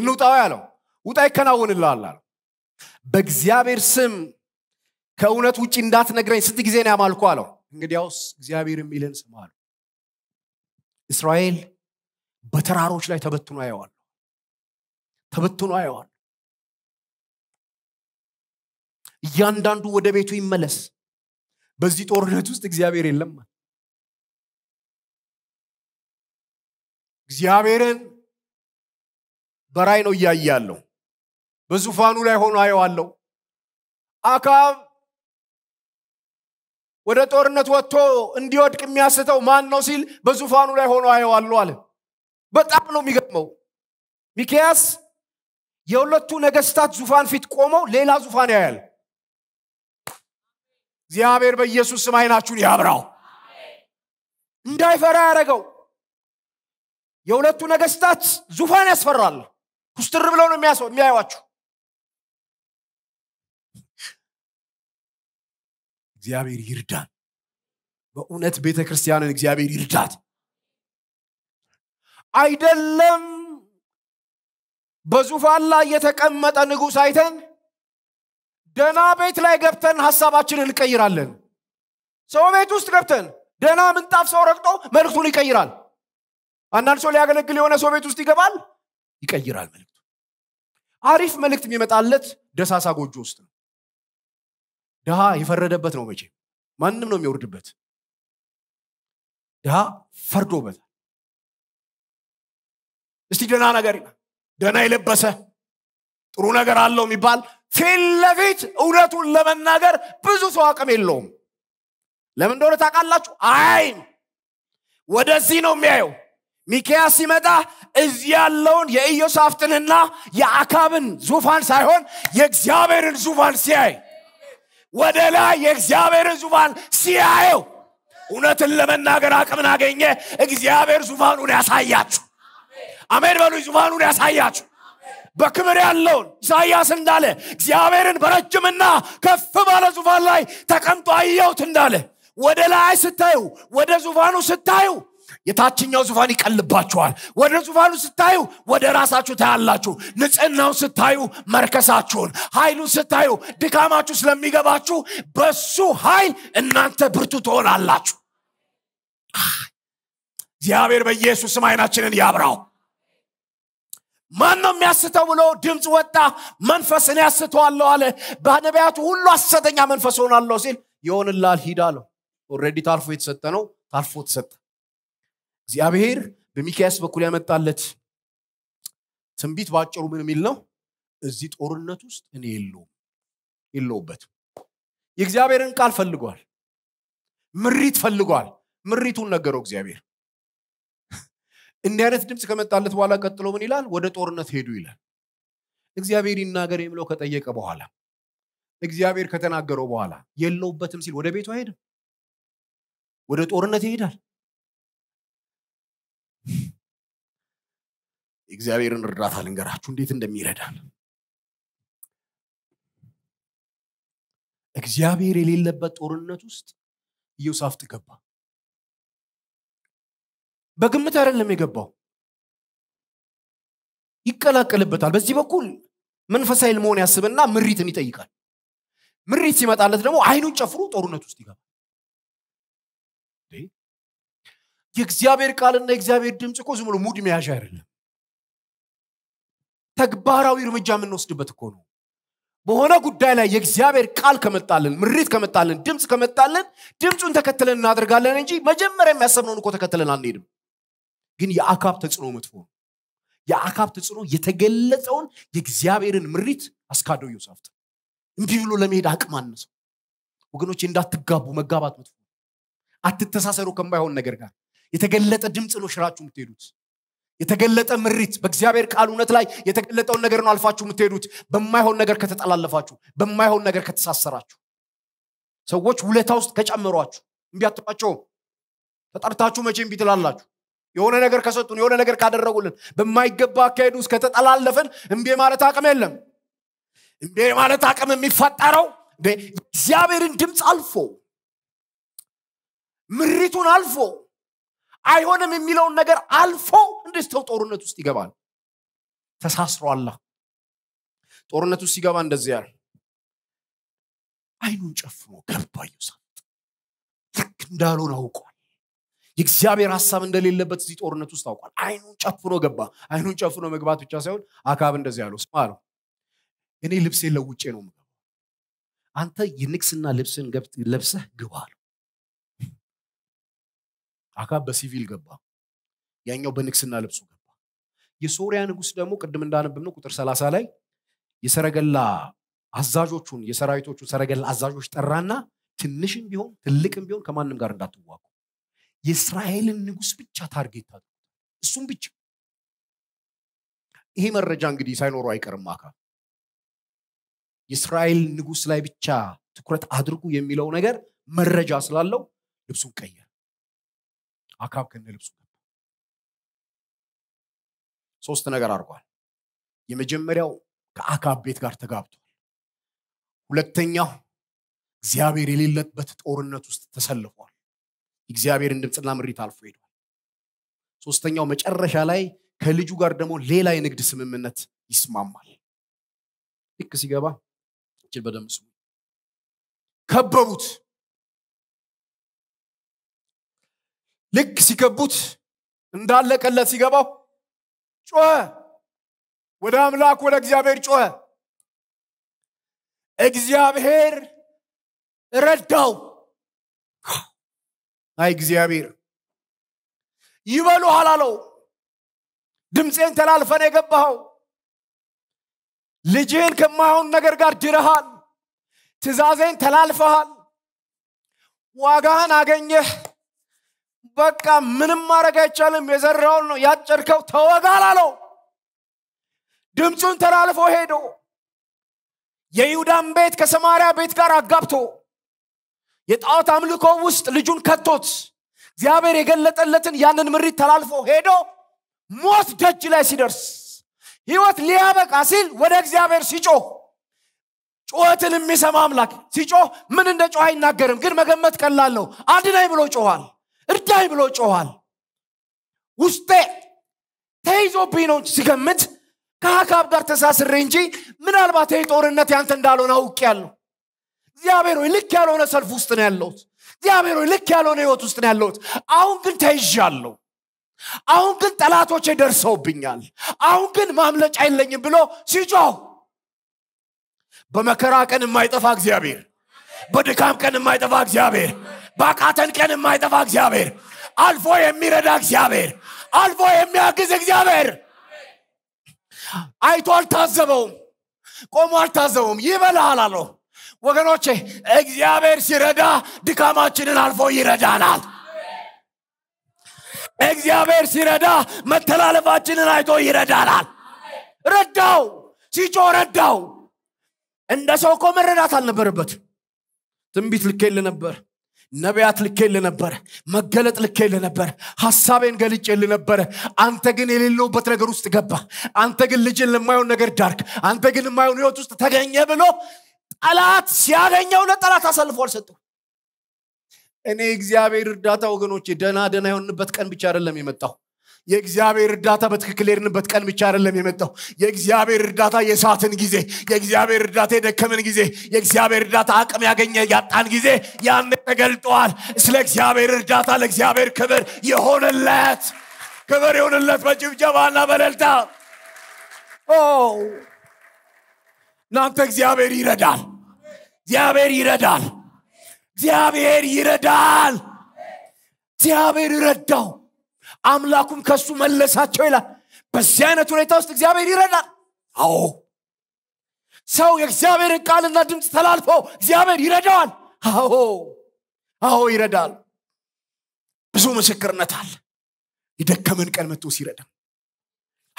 እንውጣው ያለው ውጣ ይከናውንልሃል አለ በእግዚአብሔር ስም ከእውነት ውጭ እንዳትነግረኝ ስንት ጊዜ ነው ያማልኩ አለው እንግዲያውስ እግዚአብሔር የሚልን ስም አለው እስራኤል በተራሮች ላይ ተበትኖ ያየዋል ተበትኖ ያየዋል እያንዳንዱ ወደ ቤቱ ይመለስ በዚህ ጦርነት ውስጥ እግዚአብሔር የለም እግዚአብሔርን በራይ ነው እያያለው በዙፋኑ ላይ ሆኖ አየዋለው አካብ ወደ ጦርነት ወጥቶ እንዲወድቅ የሚያስተው ማን ነው ሲል በዙፋኑ ላይ ሆኖ አየዋሉ አለ። በጣም ነው የሚገጥመው! ሚኪያስ የሁለቱ ነገስታት ዙፋን ፊት ቆመው ሌላ ዙፋን ያያል። እግዚአብሔር በኢየሱስ ስም አይናችሁን ያብራው፣ እንዳይፈራ ያደረገው። የሁለቱ ነገስታት ዙፋን ያስፈራል። ኩስትር ብለው ነው የሚያየዋችሁ እግዚአብሔር ይርዳን በእውነት ቤተ ክርስቲያንን እግዚአብሔር ይርዳት አይደለም በዙፋን ላይ የተቀመጠ ንጉሥ አይተን ደና ቤት ላይ ገብተን ሀሳባችንን እንቀይራለን ሰው ቤት ውስጥ ገብተን ደና ምንጣፍ ሰው ረግጦ መልክቱን ይቀይራል አንዳንድ ሰው ሊያገለግል የሆነ ሰው ቤት ውስጥ ይገባል ይቀይራል መልክቱ አሪፍ መልእክት የሚመጣለት ደሳሳ ጎጆ ውስጥ ነው ድሃ የፈረደበት ነው መቼ ማንም ነው የሚወርድበት ድሃ ፈርዶበታል እስቲ ደና ነገር ደና የለበሰ ጥሩ ነገር አለው የሚባል ፊት ለፊት እውነቱን ለመናገር ብዙ ሰው አቅም የለውም ለምን እንደሆነ ታውቃላችሁ አይም ወደዚህ ነው የሚያየው ሚኪያስ ሲመጣ እዚህ ያለውን የኢዮሳፍጥንና የአካብን ዙፋን ሳይሆን የእግዚአብሔርን ዙፋን ሲያይ ወደ ላይ የእግዚአብሔርን ዙፋን ሲያየው እውነትን ለመናገር አቅምን አገኘ እግዚአብሔር ዙፋኑን ያሳያችሁ አሜን በሉ ዙፋኑን ያሳያችሁ በክብር ያለውን ኢሳያስ እንዳለ እግዚአብሔርን በረጅምና ከፍ ባለ ዙፋን ላይ ተቀምጦ አየውት እንዳለ ወደ ላይ ስታዩ ወደ ዙፋኑ ስታዩ የታችኛው ዙፋን ይቀልባችኋል ወደ ዙፋኑ ስታዩ ወደ ራሳችሁ ታያላችሁ ንጽህናውን ስታዩ መርከሳችሁን ኃይሉን ስታዩ ድካማችሁ ስለሚገባችሁ በሱ ኃይል እናንተ ብርቱ ትሆናላችሁ እግዚአብሔር በኢየሱስ ስም አይናችንን ያብራው ማን ነው የሚያስተው ብሎ ድምፅ ወጣ መንፈስን እኔ ያስተዋለሁ አለ በነቢያቱ ሁሉ አሰተኛ መንፈስ ሆናለሁ ሲል ይሆንላል ሂዳ አለው ኦረዲ ታርፎ የተሰጠ ነው ታርፎ ተሰጠ እግዚአብሔር በሚካያስ በኩል ያመጣለት ትንቢት በአጭሩ ምን የሚል ነው? እዚህ ጦርነት ውስጥ እኔ የለውበት የለውበትም። የእግዚአብሔርን ቃል ፈልጓል፣ ምሪት ፈልጓል። ምሪቱን ነገረው እግዚአብሔር። እንዲህ አይነት ድምፅ ከመጣለት በኋላ ቀጥሎ ምን ይላል? ወደ ጦርነት ሄዱ ይላል። እግዚአብሔር ይናገር የምለው ከጠየቀ በኋላ እግዚአብሔር ከተናገረው በኋላ የለውበትም ሲል ወደ ቤቱ አይሄድም፣ ወደ ጦርነት ይሄዳል። የእግዚአብሔርን እርዳታ ልንገራችሁ እንዴት እንደሚረዳል እግዚአብሔር የሌለበት ጦርነት ውስጥ ኢዮሳፍጥ ገባ በግምት አይደለም የገባው ይቀላቀልበታል በዚህ በኩል መንፈሳዊ መሆን ያስብና ምሪትን ይጠይቃል ምሪት ሲመጣለት ደግሞ አይኑን ጨፍሩ ጦርነት ውስጥ ይገባል የእግዚአብሔር ቃልና የእግዚአብሔር ድምፅ እኮ ዝም ብሎ ሙድ መያዣ አይደለም ተግባራዊ እርምጃ የምንወስድበት እኮ ነው በሆነ ጉዳይ ላይ የእግዚአብሔር ቃል ከመጣልን ምሪት ከመጣልን ድምፅ ከመጣልን ድምፁን ተከትለን እናደርጋለን እንጂ መጀመሪያ የሚያሰብነውን እኮ ተከትለን አንሄድም ግን የአካብ ተጽዕኖ መጥፎ ነው የአካብ ተጽዕኖ የተገለጸውን የእግዚአብሔርን ምሪት አስካደው ዮሳፍት እንዲህ ብሎ ለመሄድ አቅም አነሰው ወገኖች እንዳትጋቡ መጋባት መጥፎ አትተሳሰሩ ከማይሆን ነገር ጋር የተገለጠ ድምፅ ነው ሽራችሁ የምትሄዱት የተገለጠ ምሪት በእግዚአብሔር ቃል እውነት ላይ የተገለጠውን ነገር ነው አልፋችሁ የምትሄዱት በማይሆን ነገር ከተጠላለፋችሁ በማይሆን ነገር ከተሳሰራችሁ ሰዎች ውለታ ውስጥ ከጨመሯችሁ እምቢያትሏቸውም ተጠርታችሁ መቼ ቢትላላችሁ የሆነ ነገር ከሰጡን የሆነ ነገር ካደረጉልን በማይገባ አካሄድ ውስጥ ከተጠላለፍን እምቤ ማለት አቅም የለም እምቤ ማለት አቅም የሚፈጠረው እግዚአብሔርን ድምፅ አልፎ ምሪቱን አልፎ አይሆንም የሚለውን ነገር አልፎ እንዴት ሰው ጦርነት ውስጥ ይገባል ተሳስሮ አላ ጦርነት ውስጥ ሲገባ እንደዚህ ያለ አይኑን ጨፍኖ ገባ ኢዮሳፍጥ ልክ እንዳልሆን አውቋል የእግዚአብሔር ሀሳብ እንደሌለበት እዚህ ጦርነት ውስጥ አውቋል አይኑን ጨፍኖ ገባ አይኑን ጨፍኖ መግባት ብቻ ሳይሆን አካብ እንደዚህ ያለው ስማ አለው እኔ ልብሴ ለውጬ ነው አንተ የንግስና ልብስን ለብሰህ ግባ አለው አካብ በሲቪል ገባ፣ ያኛው በንግስና ልብሱ ገባ። የሶሪያ ንጉስ ደግሞ ቅድም እንዳነብም ነው ቁጥር ሰላሳ ላይ የሰረገላ አዛዦቹን የሰራዊቶቹን ሰረገላ አዛዦች ጠራና ትንሽም ቢሆን ትልቅም ቢሆን ከማንም ጋር እንዳትዋጉ የእስራኤልን ንጉስ ብቻ ታርጌት ታድርጉ፣ እሱም ብቻ። ይሄ መረጃ እንግዲህ ሳይኖሩ አይቀርም አካል የእስራኤል ንጉስ ላይ ብቻ ትኩረት አድርጉ የሚለው ነገር መረጃ ስላለው ልብሱን ቀየረ። አካብ ከነ ልብሱ ገባ። ሶስት ነገር አድርጓል። የመጀመሪያው ከአካብ ቤት ጋር ተጋብቷል። ሁለተኛው እግዚአብሔር የሌለበት ጦርነት ውስጥ ተሰልፏል። እግዚአብሔርን ድምፅና ምሪት አልፎ ሄዷል። ሶስተኛው መጨረሻ ላይ ከልጁ ጋር ደግሞ ሌላ የንግድ ስምምነት ይስማማል። ልክ ሲገባ እችል በደምስ ከበቡት። ልክ ሲከቡት እንዳለቀለት ሲገባው ጮኸ፣ ወደ አምላክ ወደ እግዚአብሔር ጮኸ። እግዚአብሔር ረዳው። አይ እግዚአብሔር ይበሉ አላለው። ድምፄን ተላልፈን የገባኸው ልጅህን ከማይሆን ነገር ጋር ድረሃል፣ ትእዛዜን ተላልፈሃል፣ ዋጋህን አገኘህ በቃ ምንም ማድረግ አይቻልም፣ የዘራውን ነው ያጨድከው፣ ተወጋል አለው። ድምፁን ተላልፎ ሄዶ የይሁዳን ቤት ከሰማሪያ ቤት ጋር አጋብቶ የጣዖት አምልኮ ውስጥ ልጁን ከቶት እግዚአብሔር የገለጠለትን ያንን ምሪት ተላልፎ ሄዶ ሞት ደጅ ላይ ሲደርስ ህይወት ሊያበቃ ሲል ወደ እግዚአብሔር ሲጮህ ጩኸትን የሚሰማ አምላክ ሲጮህ ምን እንደ ጮህ አይናገርም፣ ግን መገመት ቀላል ነው። አድነኝ ብሎ ጮኋል። እርዳይ ብሎ ጮኋል ውስጤ ተይዞ ቢኖች ሲገምት ከአካብ ጋር ተሳስሬ እንጂ ምናልባት ይህ ጦርነት ያንተ እንዳልሆነ አውቅ ያለሁ እግዚአብሔር ሆይ ልክ ያልሆነ ሰልፍ ውስጥ ነው ያለሁት እግዚአብሔር ሆይ ልክ ያልሆነ ህይወት ውስጥ ነው ያለሁት አሁን ግን ተይዣለሁ አሁን ግን ጠላቶቼ ደርሰውብኛል አሁን ግን ማምለጫ የለኝም ብሎ ሲጮ በመከራ ቀን የማይጠፋ እግዚአብሔር በድካም ቀን የማይጠፋ እግዚአብሔር በአቃተን ቀን የማይጠፋ እግዚአብሔር፣ አልፎ የሚረዳ እግዚአብሔር፣ አልፎ የሚያግዝ እግዚአብሔር። አይቶ አልታዘበውም፣ ቆሞ አልታዘበውም። ይበላሃል አለው። ወገኖቼ እግዚአብሔር ሲረዳ ድካማችንን አልፎ ይረዳናል። እግዚአብሔር ሲረዳ መተላለፋችንን አይቶ ይረዳናል። ረዳው፣ ሲጮ ረዳው። እንደ ሰው እኮ መረዳት አልነበረበት። ትንቢት ልኬል ነበር። ነቢያት ልኬል ነበረ፣ መገለጥ ልኬል ነበረ፣ ሀሳቤን ገልጬል ነበረ። አንተ ግን የሌለውበት ነገር ውስጥ ገባ። አንተ ግን ልጅን ለማየውን ነገር ዳርክ። አንተ ግን የማየውን ህይወት ውስጥ ተገኘ ብሎ ጠላት ሲያገኘው ለጠላት አሳልፎ አልሰጠው። እኔ እግዚአብሔር እርዳታ ወገኖቼ፣ ደና ደና የሆንበት ቀን ብቻ አይደለም የመጣው የእግዚአብሔር እርዳታ በትክክል የሄድንበት ቀን ብቻ አይደለም የመጣው። የእግዚአብሔር እርዳታ የሳትን ጊዜ፣ የእግዚአብሔር እርዳታ የደከምን ጊዜ፣ የእግዚአብሔር እርዳታ አቅም ያገኘ ያጣን ጊዜ ያን ተገልጠዋል። ስለ እግዚአብሔር እርዳታ ለእግዚአብሔር ክብር የሆነለት ክብር የሆነለት በጭብጨባና በደልታ እናንተ እግዚአብሔር ይረዳል፣ እግዚአብሔር ይረዳል፣ እግዚአብሔር ይረዳል፣ እግዚአብሔር ረዳው። አምላኩም ከሱ መለሳቸው ይላል በዚህ አይነት ሁኔታ ውስጥ እግዚአብሔር ይረዳል አዎ ሰው የእግዚአብሔርን ቃልና ድምፅ ተላልፎ እግዚአብሔር ይረዳዋል አዎ አዎ ይረዳል ብዙ ምስክርነት አለ የደከመን ቀን መጥቶ ሲረዳ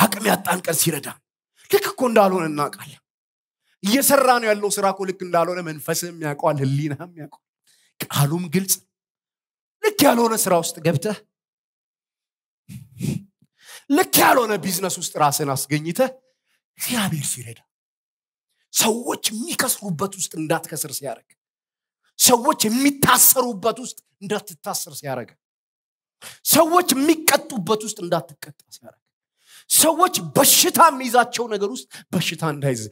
አቅም ያጣን ቀን ሲረዳ ልክ እኮ እንዳልሆነ እናውቃለን እየሰራ ነው ያለው ስራ ኮ ልክ እንዳልሆነ መንፈስም ያውቀዋል ህሊናም ያውቀዋል ቃሉም ግልጽ ልክ ያልሆነ ስራ ውስጥ ገብተህ ልክ ያልሆነ ቢዝነስ ውስጥ ራስን አስገኝተ እግዚአብሔር ሲረዳ ሰዎች የሚከስሩበት ውስጥ እንዳትከስር ሲያደርግ ሰዎች የሚታሰሩበት ውስጥ እንዳትታሰር ሲያደርግ ሰዎች የሚቀጡበት ውስጥ እንዳትቀጣ ሲያደርግ ሰዎች በሽታ የሚይዛቸው ነገር ውስጥ በሽታ እንዳይዝ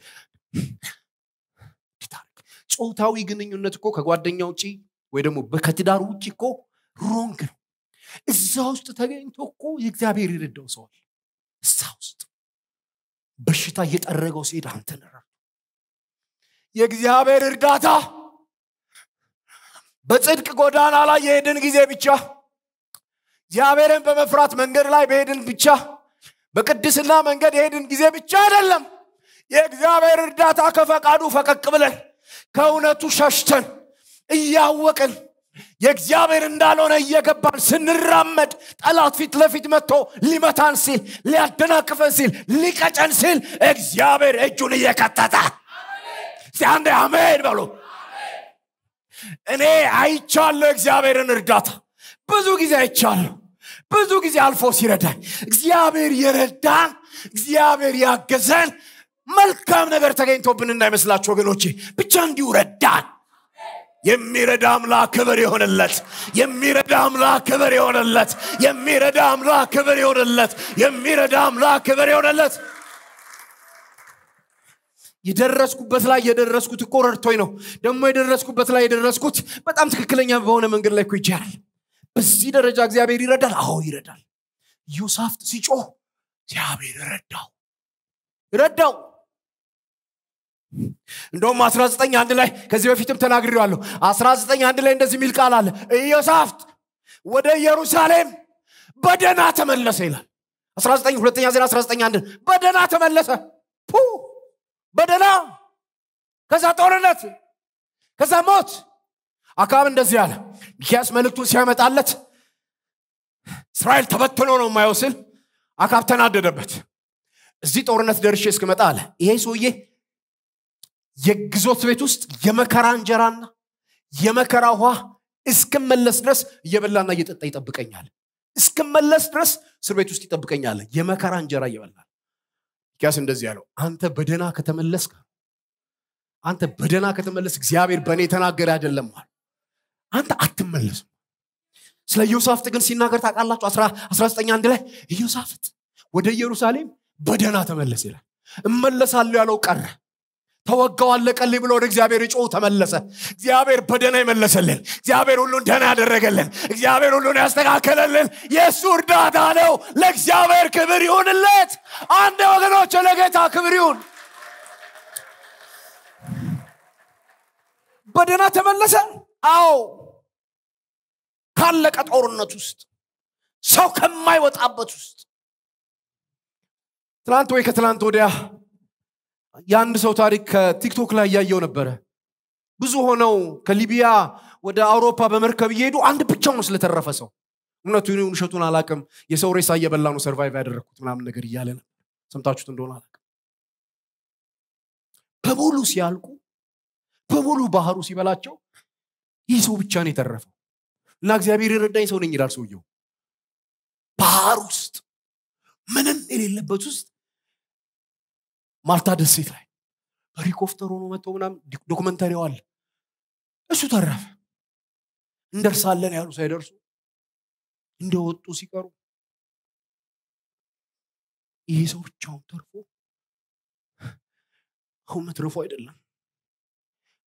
ጾታዊ ግንኙነት እኮ ከጓደኛ ውጪ ወይ ደግሞ ከትዳር ውጭ እኮ ሮንግ ነው እዛ ውስጥ ተገኝቶ እኮ የእግዚአብሔር የረዳው ሰዋል እዛ ውስጥ በሽታ እየጠረገው ሲሄድ አንተን የእግዚአብሔር እርዳታ በጽድቅ ጎዳና ላይ የሄድን ጊዜ ብቻ እግዚአብሔርን በመፍራት መንገድ ላይ በሄድን ብቻ በቅድስና መንገድ የሄድን ጊዜ ብቻ አይደለም የእግዚአብሔር እርዳታ ከፈቃዱ ፈቀቅ ብለን ከእውነቱ ሸሽተን እያወቅን የእግዚአብሔር እንዳልሆነ እየገባን ስንራመድ ጠላት ፊት ለፊት መጥቶ ሊመታን ሲል ሊያደናቅፈን ሲል ሊቀጨን ሲል እግዚአብሔር እጁን እየከተተ እስቲ አሜን በሉ እኔ አይቻለሁ እግዚአብሔርን እርዳታ ብዙ ጊዜ አይቻለሁ ብዙ ጊዜ አልፎ ሲረዳኝ እግዚአብሔር የረዳን እግዚአብሔር ያገዘን መልካም ነገር ተገኝቶብን እንዳይመስላቸው ወገኖቼ ብቻ እንዲሁ ረዳን የሚረዳ አምላክ ክብር ይሆንለት። የሚረዳ አምላክ ክብር ይሆንለት። የሚረዳ አምላክ ክብር ይሆንለት። የሚረዳ አምላክ ክብር ይሆንለት። የደረስኩበት ላይ የደረስኩት እኮ ረድቶኝ ነው። ደግሞ የደረስኩበት ላይ የደረስኩት በጣም ትክክለኛ በሆነ መንገድ ላይ እኮ ይቻላል። በዚህ ደረጃ እግዚአብሔር ይረዳል። አዎ ይረዳል። ዮሳፍጥ ሲጮህ እግዚአብሔር ረዳው ረዳው እንደውም 19 አንድ ላይ ከዚህ በፊትም ተናግሬዋለሁ 19 አንድ ላይ እንደዚህ የሚል ቃል አለ ኢዮሳፍት ወደ ኢየሩሳሌም በደና ተመለሰ ይላል 19 ሁለተኛ ዜና 19 አንድ በደና ተመለሰ ፑ በደና ከዛ ጦርነት ከዛ ሞት አካብ እንደዚህ አለ ሚኪያስ መልእክቱን ሲያመጣለት እስራኤል ተበትኖ ነው የማይወስል አካብ ተናደደበት እዚህ ጦርነት ደርሼ እስክመጣ አለ ይሄ ሰውዬ የግዞት ቤት ውስጥ የመከራ እንጀራና የመከራ ውሃ እስክመለስ ድረስ እየበላና እየጠጣ ይጠብቀኛል እስክመለስ ድረስ እስር ቤት ውስጥ ይጠብቀኛል የመከራ እንጀራ እየበላ ያስ እንደዚህ ያለው አንተ በደና ከተመለስ አንተ በደና ከተመለስ እግዚአብሔር በእኔ የተናገረ አይደለም አሉ አንተ አትመለስም ስለ ኢዮሳፍት ግን ሲናገር ታውቃላችሁ 19 አንድ ላይ ኢዮሳፍት ወደ ኢየሩሳሌም በደና ተመለስ ይላል እመለሳለሁ ያለው ቀረ ተወጋው አለቀልኝ ብሎ ወደ እግዚአብሔር ጮ ተመለሰ እግዚአብሔር በደና ይመለሰልን እግዚአብሔር ሁሉን ደና ያደረገልን እግዚአብሔር ሁሉን ያስተካከለልን የእሱ እርዳታ ነው ለእግዚአብሔር ክብር ይሁንለት አንድ ወገኖች ለጌታ ክብር ይሁን በደና ተመለሰ አዎ ካለቀ ጦርነት ውስጥ ሰው ከማይወጣበት ውስጥ ትናንት ወይ ከትናንት ወዲያ የአንድ ሰው ታሪክ ከቲክቶክ ላይ እያየው ነበረ ብዙ ሆነው ከሊቢያ ወደ አውሮፓ በመርከብ እየሄዱ አንድ ነው ስለተረፈ ሰው እውነቱ ውሸቱን አላቅም የሰው ሬሳ እየበላ ነው ሰርቫይቭ ያደረግኩት ምናምን ነገር እያለ ነበር ሰምታችሁት እንደሆነ አላቅ በሙሉ ሲያልቁ በሙሉ ባህሩ ሲበላቸው ይህ ሰው ብቻ ነው የተረፈው እና እግዚአብሔር የረዳኝ ሰው ነኝ ይላል ሰውየው ባህር ውስጥ ምንም የሌለበት ውስጥ ማልታ ደሴት ላይ በሪኮፍተር ሆኖ መጥቶ ምናምን ዶክመንተሪው አለ እሱ ተረፈ እንደርሳለን ያሉ ሳይደርሱ እንደወጡ ሲቀሩ ይሄ ሰው ብቻውን ተርፎ አሁን መትረፉ አይደለም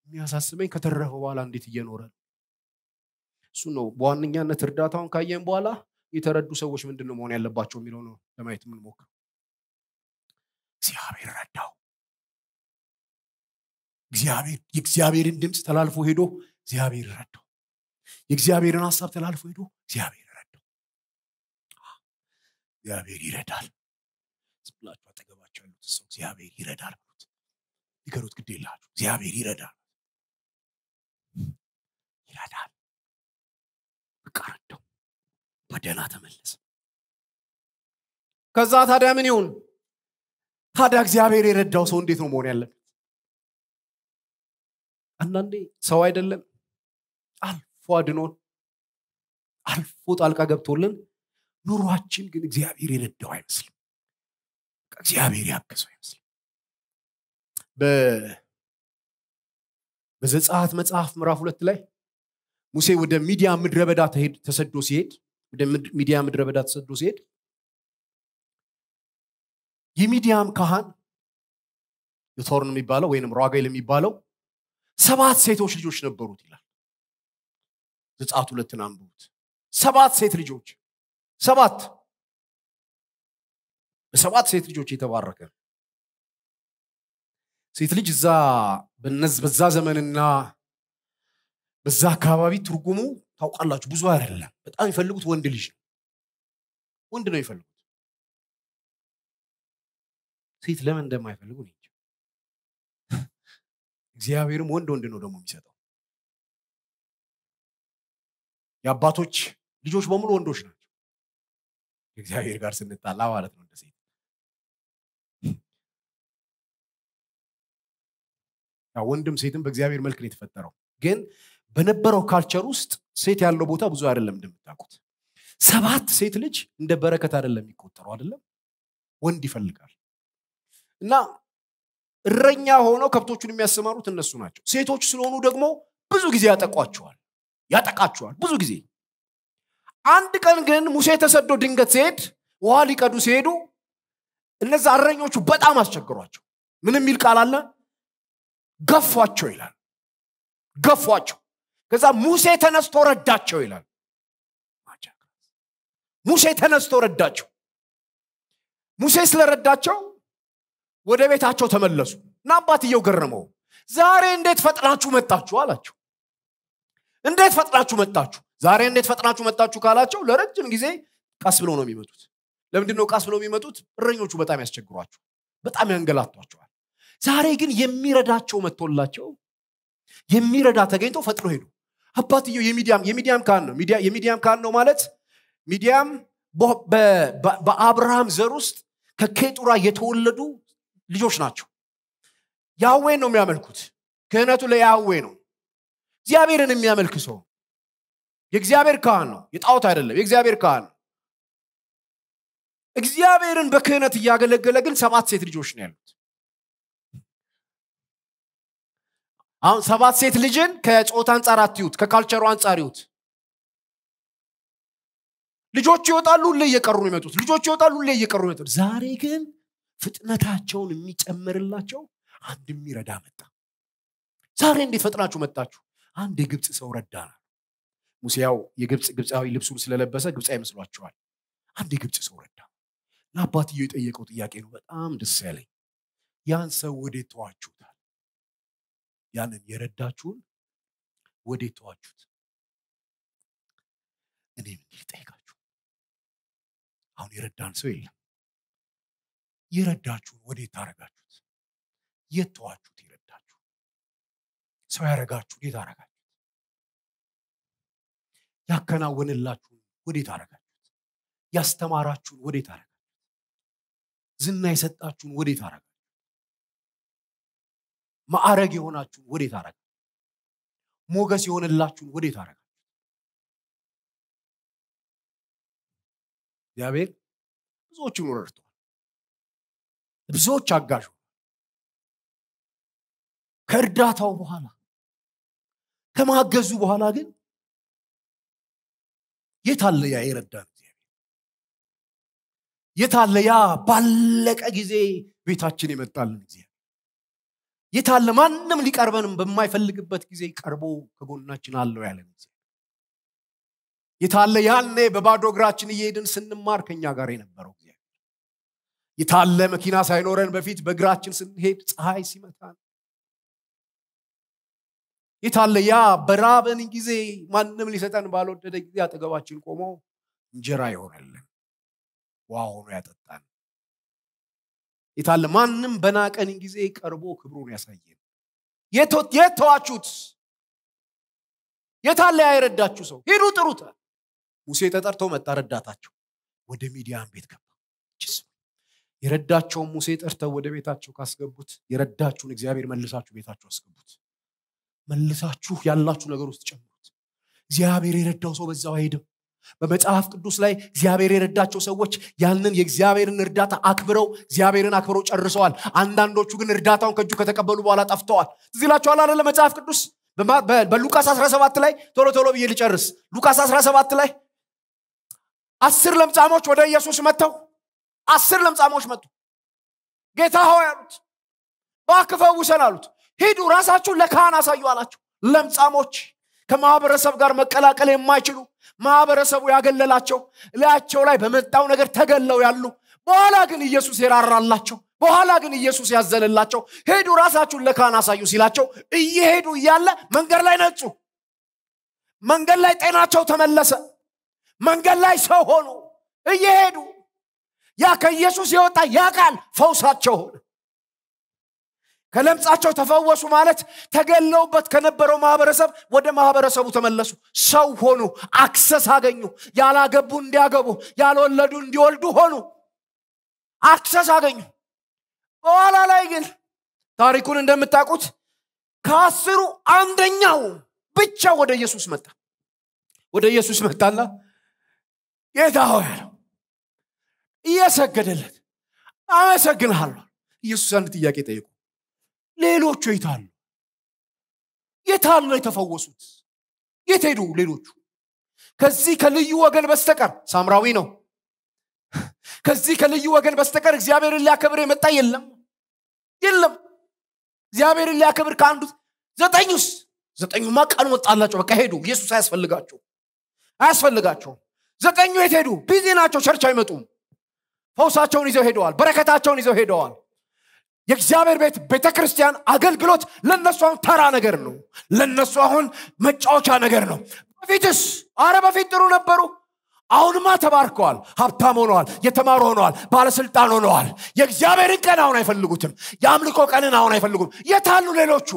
የሚያሳስበኝ ከተረፈ በኋላ እንዴት እየኖረ እሱ ነው በዋነኛነት እርዳታውን ካየን በኋላ የተረዱ ሰዎች ምንድን ነው መሆን ያለባቸው የሚለው ነው ለማየት የምንሞክር እግዚአብሔር ረዳው እግዚአብሔር የእግዚአብሔርን ድምፅ ተላልፎ ሄዶ እግዚአብሔር ረዳው የእግዚአብሔርን ሀሳብ ተላልፎ ሄዶ እግዚአብሔር ረዳው እግዚአብሔር ይረዳል ብላችሁ አጠገባቸው ያሉት ሰው እግዚአብሔር ይረዳል ብሉት ንገሩት ግድ የላችሁ እግዚአብሔር ይረዳል ይረዳል በቃ ረዳው ተመለሰ ከዛ ታዲያ ምን ይሁን ታዲያ እግዚአብሔር የረዳው ሰው እንዴት ነው መሆን ያለበት? አንዳንዴ ሰው አይደለም አልፎ አድኖን አልፎ ጣልቃ ገብቶልን ኑሯችን ግን እግዚአብሔር የረዳው አይመስልም። እግዚአብሔር ያገዘው አይመስልም። በዘጻት መጽሐፍ ምዕራፍ ሁለት ላይ ሙሴ ወደ ሚዲያ ምድረ በዳ ተሰዶ ሲሄድ ወደ ሚዲያ ምድረ በዳ ተሰዶ ሲሄድ የሚዲያም ካህን የቶርን የሚባለው ወይም ራጋይል የሚባለው ሰባት ሴቶች ልጆች ነበሩት ይላል ዘጻት ሁለትን አንብቡት ሰባት ሴት ልጆች ሰባት በሰባት ሴት ልጆች የተባረከ ሴት ልጅ እዛ በዛ ዘመንና በዛ አካባቢ ትርጉሙ ታውቃላችሁ ብዙ አይደለም በጣም የፈልጉት ወንድ ልጅ ነው ወንድ ነው ሴት ለምን እንደማይፈልጉ እኔ እግዚአብሔርም ወንድ ወንድ ነው ደግሞ የሚሰጠው የአባቶች ልጆች በሙሉ ወንዶች ናቸው እግዚአብሔር ጋር ስንጣላ ማለት ነው እንደዚህ ወንድም ሴትም በእግዚአብሔር መልክ ነው የተፈጠረው ግን በነበረው ካልቸር ውስጥ ሴት ያለው ቦታ ብዙ አይደለም እንደምታውቁት ሰባት ሴት ልጅ እንደ በረከት አይደለም የሚቆጠሩ አይደለም ወንድ ይፈልጋል እና እረኛ ሆነው ከብቶቹን የሚያሰማሩት እነሱ ናቸው ሴቶች ስለሆኑ ደግሞ ብዙ ጊዜ ያጠቋቸዋል ያጠቃቸዋል ብዙ ጊዜ አንድ ቀን ግን ሙሴ ተሰዶ ድንገት ሲሄድ ውሃ ሊቀዱ ሲሄዱ እነዚ እረኞቹ በጣም አስቸግሯቸው ምን የሚል ቃል አለ ገፏቸው ይላል ገፏቸው ከዛ ሙሴ ተነስቶ ረዳቸው ይላል ሙሴ ተነስቶ ረዳቸው ሙሴ ስለረዳቸው ወደ ቤታቸው ተመለሱ እና አባትየው ገረመው ዛሬ እንዴት ፈጥናችሁ መጣችሁ አላቸው እንዴት ፈጥናችሁ መጣችሁ ዛሬ እንዴት ፈጥናችሁ መጣችሁ ካላቸው ለረጅም ጊዜ ቀስ ብለው ነው የሚመጡት ለምንድን ነው ቀስ ብለው የሚመጡት እረኞቹ በጣም ያስቸግሯቸው በጣም ያንገላቷቸዋል ዛሬ ግን የሚረዳቸው መጥቶላቸው የሚረዳ ተገኝተው ፈጥኖ ሄዱ አባትየው የሚዲያም የሚዲያም ካን ነው የሚዲያም ካን ነው ማለት ሚዲያም በአብርሃም ዘር ውስጥ ከኬጡራ የተወለዱ ልጆች ናቸው ያዌን ነው የሚያመልኩት ክህነቱ ለያዌ ነው እግዚአብሔርን የሚያመልክ ሰው የእግዚአብሔር ካህን ነው የጣዖት አይደለም የእግዚአብሔር ካህን ነው እግዚአብሔርን በክህነት እያገለገለ ግን ሰባት ሴት ልጆች ነው ያሉት አሁን ሰባት ሴት ልጅን ከጾታ አንጻር አትዩት ከካልቸሩ አንጻር ይዩት ልጆቹ ይወጣሉ ሁሌ እየቀሩ ነው ልጆች ልጆቹ ይወጣሉ ሁሌ እየቀሩ ነው ዛሬ ግን ፍጥነታቸውን የሚጨምርላቸው አንድ የሚረዳ መጣ ዛሬ እንዴት ፈጥናችሁ መጣችሁ አንድ የግብፅ ሰው ረዳናል ሙሴ ያው የግብፅ ግብፃዊ ልብሱን ስለለበሰ ግብፅ ይመስሏቸዋል አንድ የግብፅ ሰው ረዳ ለአባትየው የጠየቀው ጥያቄ ነው በጣም ደስ ያለኝ ያን ሰው ወዴት ተዋችሁታል ያንን የረዳችሁን ወዴት ተዋችሁት እኔም እንዲህ ጠይቃችሁ አሁን የረዳን ሰው የለም የረዳችሁን ወዴት ታረጋችሁት? የት ተዋችሁት? ይረዳችሁ ሰው ያረጋችሁ ወዴት አረጋችሁት? ያከናወንላችሁን ወዴት አረጋችሁት? ያስተማራችሁን ወዴት አረጋችሁት? ዝና የሰጣችሁን ወዴት አረጋችሁት? ማዕረግ የሆናችሁን ወዴት አረጋችሁት? ሞገስ የሆነላችሁን ወዴት አረጋችሁት? እግዚአብሔር ብዙዎቹን ረድቷል። ብዙዎች አጋዥ ከእርዳታው በኋላ ከማገዙ በኋላ ግን የት አለ ያ የረዳን የት አለ ያ ባለቀ ጊዜ ቤታችን የመጣልን ጊዜ የት አለ ማንም ሊቀርበንም በማይፈልግበት ጊዜ ቀርቦ ከጎናችን አለው ያለን ጊዜ የታለ ያኔ በባዶ እግራችን እየሄድን ስንማር ከኛ ጋር የነበረው የታለ መኪና ሳይኖረን በፊት በእግራችን ስንሄድ ፀሐይ ሲመታን የታለ ያ በራበን ጊዜ ማንም ሊሰጠን ባልወደደ ጊዜ አጠገባችን ቆሞ እንጀራ ይሆነልን ዋሆኑ ያጠጣን የታለ ማንም በናቀን ጊዜ ቀርቦ ክብሩን ያሳየን የት ተዋችሁት የታለ ያይረዳችሁ ሰው ሂዱ ጥሩታል ሙሴ ተጠርቶ መጣ ረዳታቸው ወደ ሚዲያን ቤት ገባ የረዳቸውን ሙሴ ጠርተው ወደ ቤታቸው ካስገቡት የረዳችሁን እግዚአብሔር መልሳችሁ ቤታችሁ አስገቡት መልሳችሁ ያላችሁ ነገር ውስጥ ጨምሩት እግዚአብሔር የረዳው ሰው በዛው አይሄድም በመጽሐፍ ቅዱስ ላይ እግዚአብሔር የረዳቸው ሰዎች ያንን የእግዚአብሔርን እርዳታ አክብረው እግዚአብሔርን አክብረው ጨርሰዋል አንዳንዶቹ ግን እርዳታውን ከእጁ ከተቀበሉ በኋላ ጠፍተዋል ትዝ አለ መጽሐፍ ቅዱስ በሉቃስ 17 ላይ ቶሎ ቶሎ ብዬ ልጨርስ ሉቃስ 17 ላይ አስር ለምጻሞች ወደ ኢየሱስ መጥተው አስር ለምጻሞች መጡ ጌታ ሆይ አሉት ባክፈውሰን አሉት ሂዱ ራሳችሁን ለካህን አሳዩ አላቸው ለምጻሞች ከማህበረሰብ ጋር መቀላቀል የማይችሉ ማህበረሰቡ ያገለላቸው ላያቸው ላይ በመጣው ነገር ተገለው ያሉ በኋላ ግን ኢየሱስ የራራላቸው በኋላ ግን ኢየሱስ ያዘለላቸው ሄዱ ራሳችሁን ለካህን አሳዩ ሲላቸው እየሄዱ እያለ መንገድ ላይ ነጹ መንገድ ላይ ጤናቸው ተመለሰ መንገድ ላይ ሰው ሆኑ እየሄዱ ያ ከኢየሱስ የወጣ ያ ቃል ፈውሳቸው ሆነ። ከለምጻቸው ተፈወሱ ማለት ተገለውበት ከነበረው ማህበረሰብ ወደ ማህበረሰቡ ተመለሱ፣ ሰው ሆኑ፣ አክሰስ አገኙ፣ ያላገቡ እንዲያገቡ፣ ያልወለዱ እንዲወልዱ ሆኑ፣ አክሰስ አገኙ። በኋላ ላይ ግን ታሪኩን እንደምታውቁት ከአስሩ አንደኛው ብቻ ወደ ኢየሱስ መጣ። ወደ ኢየሱስ መጣና ጌታ ሆይ እየሰገደለት አመሰግንሃለሁ ኢየሱስ አንድ ጥያቄ ጠይቁ ሌሎቹ የታሉ የታሉ ነው የተፈወሱት የት ሄዱ ሌሎቹ ከዚህ ከልዩ ወገን በስተቀር ሳምራዊ ነው ከዚህ ከልዩ ወገን በስተቀር እግዚአብሔርን ሊያከብር የመጣ የለም የለም እግዚአብሔርን ሊያከብር ከአንዱ ዘጠኙስ ዘጠኙማ ቀን ወጣላቸው በቃ ሄዱ ኢየሱስ አያስፈልጋቸው አያስፈልጋቸውም ዘጠኙ የት ሄዱ ቢዚ ናቸው ቸርች አይመጡም ፈውሳቸውን ይዘው ሄደዋል በረከታቸውን ይዘው ሄደዋል የእግዚአብሔር ቤት ቤተ ክርስቲያን አገልግሎት ለእነሱ አሁን ተራ ነገር ነው ለእነሱ አሁን መጫወቻ ነገር ነው በፊትስ አረ በፊት ጥሩ ነበሩ አሁንማ ተባርከዋል ሀብታም ሆነዋል የተማሩ ሆነዋል ባለስልጣን ሆነዋል የእግዚአብሔርን ቀን አሁን አይፈልጉትም የአምልኮ ቀንን አሁን አይፈልጉም የታሉ ሌሎቹ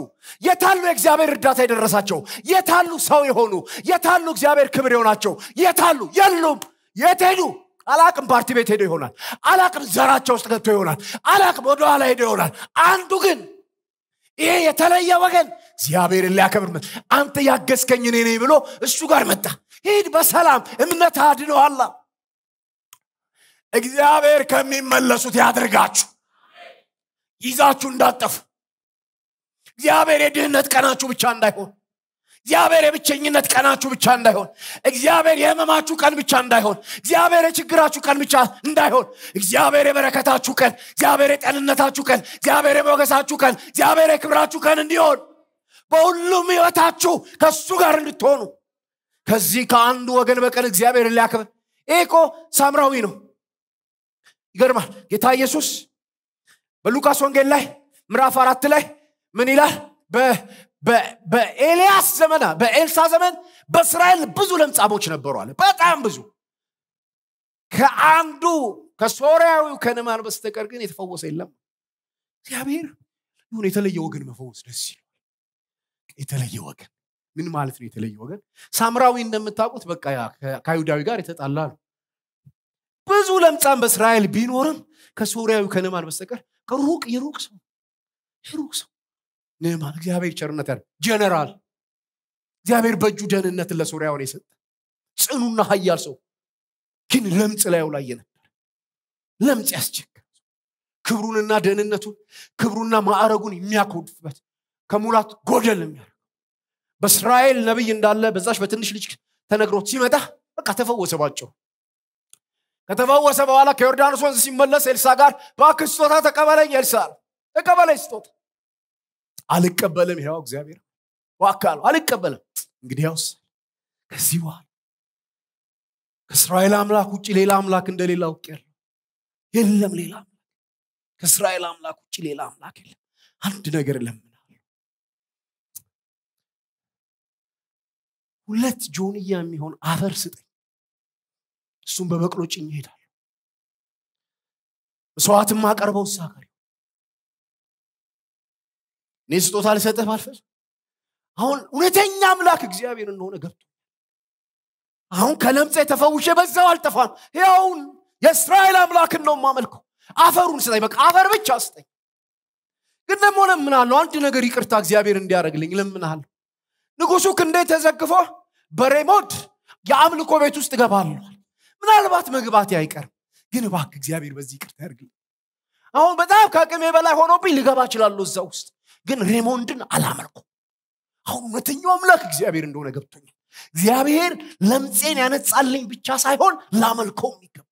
የታሉ የእግዚአብሔር እርዳታ የደረሳቸው የታሉ ሰው የሆኑ የታሉ እግዚአብሔር ክብር የሆናቸው የታሉ የሉም የት ሄዱ አላቅም ፓርቲ ቤት ሄዶ ይሆናል አላቅም ዘራቸው ውስጥ ገብቶ ይሆናል አላቅም ወደኋላ ሄዶ ይሆናል አንዱ ግን ይሄ የተለየ ወገን እግዚአብሔርን ሊያከብር አንተ ያገዝከኝ እኔ ነኝ ብሎ እሱ ጋር መጣ ሂድ በሰላም እምነት አድነዋላ እግዚአብሔር ከሚመለሱት ያድርጋችሁ ይዛችሁ እንዳጠፉ እግዚአብሔር የድህነት ቀናችሁ ብቻ እንዳይሆን እግዚአብሔር የብቸኝነት ቀናችሁ ብቻ እንዳይሆን እግዚአብሔር የህመማችሁ ቀን ብቻ እንዳይሆን እግዚአብሔር የችግራችሁ ቀን ብቻ እንዳይሆን እግዚአብሔር የበረከታችሁ ቀን እግዚአብሔር የጤንነታችሁ ቀን እግዚአብሔር የሞገሳችሁ ቀን እግዚአብሔር የክብራችሁ ቀን እንዲሆን በሁሉም ህይወታችሁ ከእሱ ጋር እንድትሆኑ ከዚህ ከአንዱ ወገን በቀን እግዚአብሔር ሊያክብር ኤቆ እኮ ሳምራዊ ነው ይገርማል ጌታ ኢየሱስ በሉቃስ ወንጌል ላይ ምዕራፍ አራት ላይ ምን ይላል በኤልያስ ዘመን በኤልሳ ዘመን በእስራኤል ብዙ ለምጻሞች ነበሩ አለ በጣም ብዙ ከአንዱ ከሶሪያዊው ከንማን በስተቀር ግን የተፈወሰ የለም እግዚአብሔር ሁን የተለየ ወገን መፈወስ ደስ ይል የተለየ ወገን ምን ማለት ነው የተለየ ወገን ሳምራዊ እንደምታውቁት በቃ ከአይሁዳዊ ጋር የተጣላ ነው ብዙ ለምጻም በእስራኤል ቢኖርም ከሶሪያዊ ከንማን በስተቀር ከሩቅ የሩቅ ሰው የሩቅ ሰው ንዕማን እግዚአብሔር ቸርነት ያለ ጀነራል እግዚአብሔር በእጁ ደህንነትን ለሶርያውን የሰጠ ጽኑና ሀያል ሰው ግን ለምጽ ላዩ ላይ የነበር ለምጽ ያስቸግር ክብሩንና ደህንነቱን ክብሩና ማዕረጉን የሚያኮድፍበት ከሙላት ጎደል የሚያደርገው በእስራኤል ነቢይ እንዳለ በዛች በትንሽ ልጅ ተነግሮት ሲመጣ በቃ ተፈወሰባቸው ከተፈወሰ በኋላ ከዮርዳኖስ ወንዝ ሲመለስ ኤልሳ ጋር በአክ ስጦታ ተቀበለኝ ኤልሳ ተቀበለኝ ስጦታ አልቀበልም ያው እግዚአብሔር ዋካሉ አልቀበልም እንግዲህ ያውስ ከዚህ በኋላ ከእስራኤል አምላክ ውጭ ሌላ አምላክ እንደሌላ ውቅ ያለ የለም ሌላ አምላክ ከእስራኤል አምላክ ውጭ ሌላ አምላክ የለም አንድ ነገር ለምናል ሁለት ጆንያ የሚሆን አፈር ስጠኝ እሱም በበቅሎ ጭኝ ይሄዳል መስዋዕትም አቀርበው እሳ ጋር እኔ ስጦታ ልሰጥህ ባልፈል አሁን እውነተኛ አምላክ እግዚአብሔር እንደሆነ ገብቶ አሁን ከለምፀ የተፈውሸ በዛው አልጠፋም ያውን የእስራኤል አምላክ ነው የማመልከው አፈሩን ስጠኝ በቃ አፈር ብቻ ስጠኝ ግን ደግሞ ለምናለሁ አንድ ነገር ይቅርታ እግዚአብሔር እንዲያደረግልኝ ለምናለሁ ንጉሱ ክንዴ ተዘግፎ በሬሞድ የአምልኮ ቤት ውስጥ ገባለዋል ምናልባት መግባት አይቀርም ግን እባክ እግዚአብሔር በዚህ ይቅርታ ያደርግልኝ አሁን በጣም ከአቅሜ በላይ ሆኖብኝ ልገባ እችላለሁ እዛ ውስጥ ግን ሬሞንድን አላመልኩ አሁን እውነተኛው አምላክ እግዚአብሔር እንደሆነ ገብቶኛል እግዚአብሔር ለምፄን ያነጻልኝ ብቻ ሳይሆን ላመልከው የሚገባ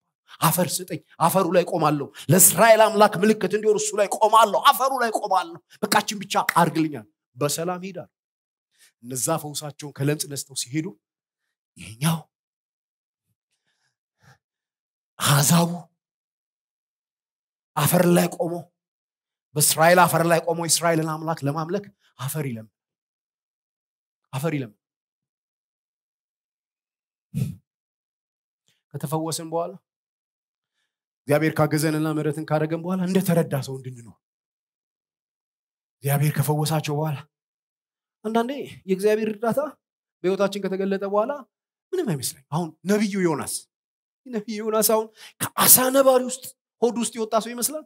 አፈር ስጠኝ አፈሩ ላይ ቆማለሁ ለእስራኤል አምላክ ምልክት እንዲሆን እሱ ላይ ቆማለሁ አፈሩ ላይ ቆማለሁ በቃችን ብቻ አርግልኛል በሰላም ሄዳል እነዛ ፈውሳቸውን ከለምፅ ነስተው ሲሄዱ ይሄኛው አዛቡ አፈር ላይ ቆመው በእስራኤል አፈር ላይ ቆሞ እስራኤልን አምላክ ለማምለክ አፈር ይለም አፈር ይለም ከተፈወስን በኋላ እግዚአብሔር ካገዘንና ምረትን ካደረገን በኋላ እንደተረዳ ሰው እንድንኖር እግዚአብሔር ከፈወሳቸው በኋላ አንዳንዴ የእግዚአብሔር እርዳታ በህይወታችን ከተገለጠ በኋላ ምንም አይመስለኝ አሁን ነቢዩ ዮናስ ነቢዩ ዮናስ አሁን ከአሳ ነባሪ ውስጥ ሆድ ውስጥ የወጣ ሰው ይመስላል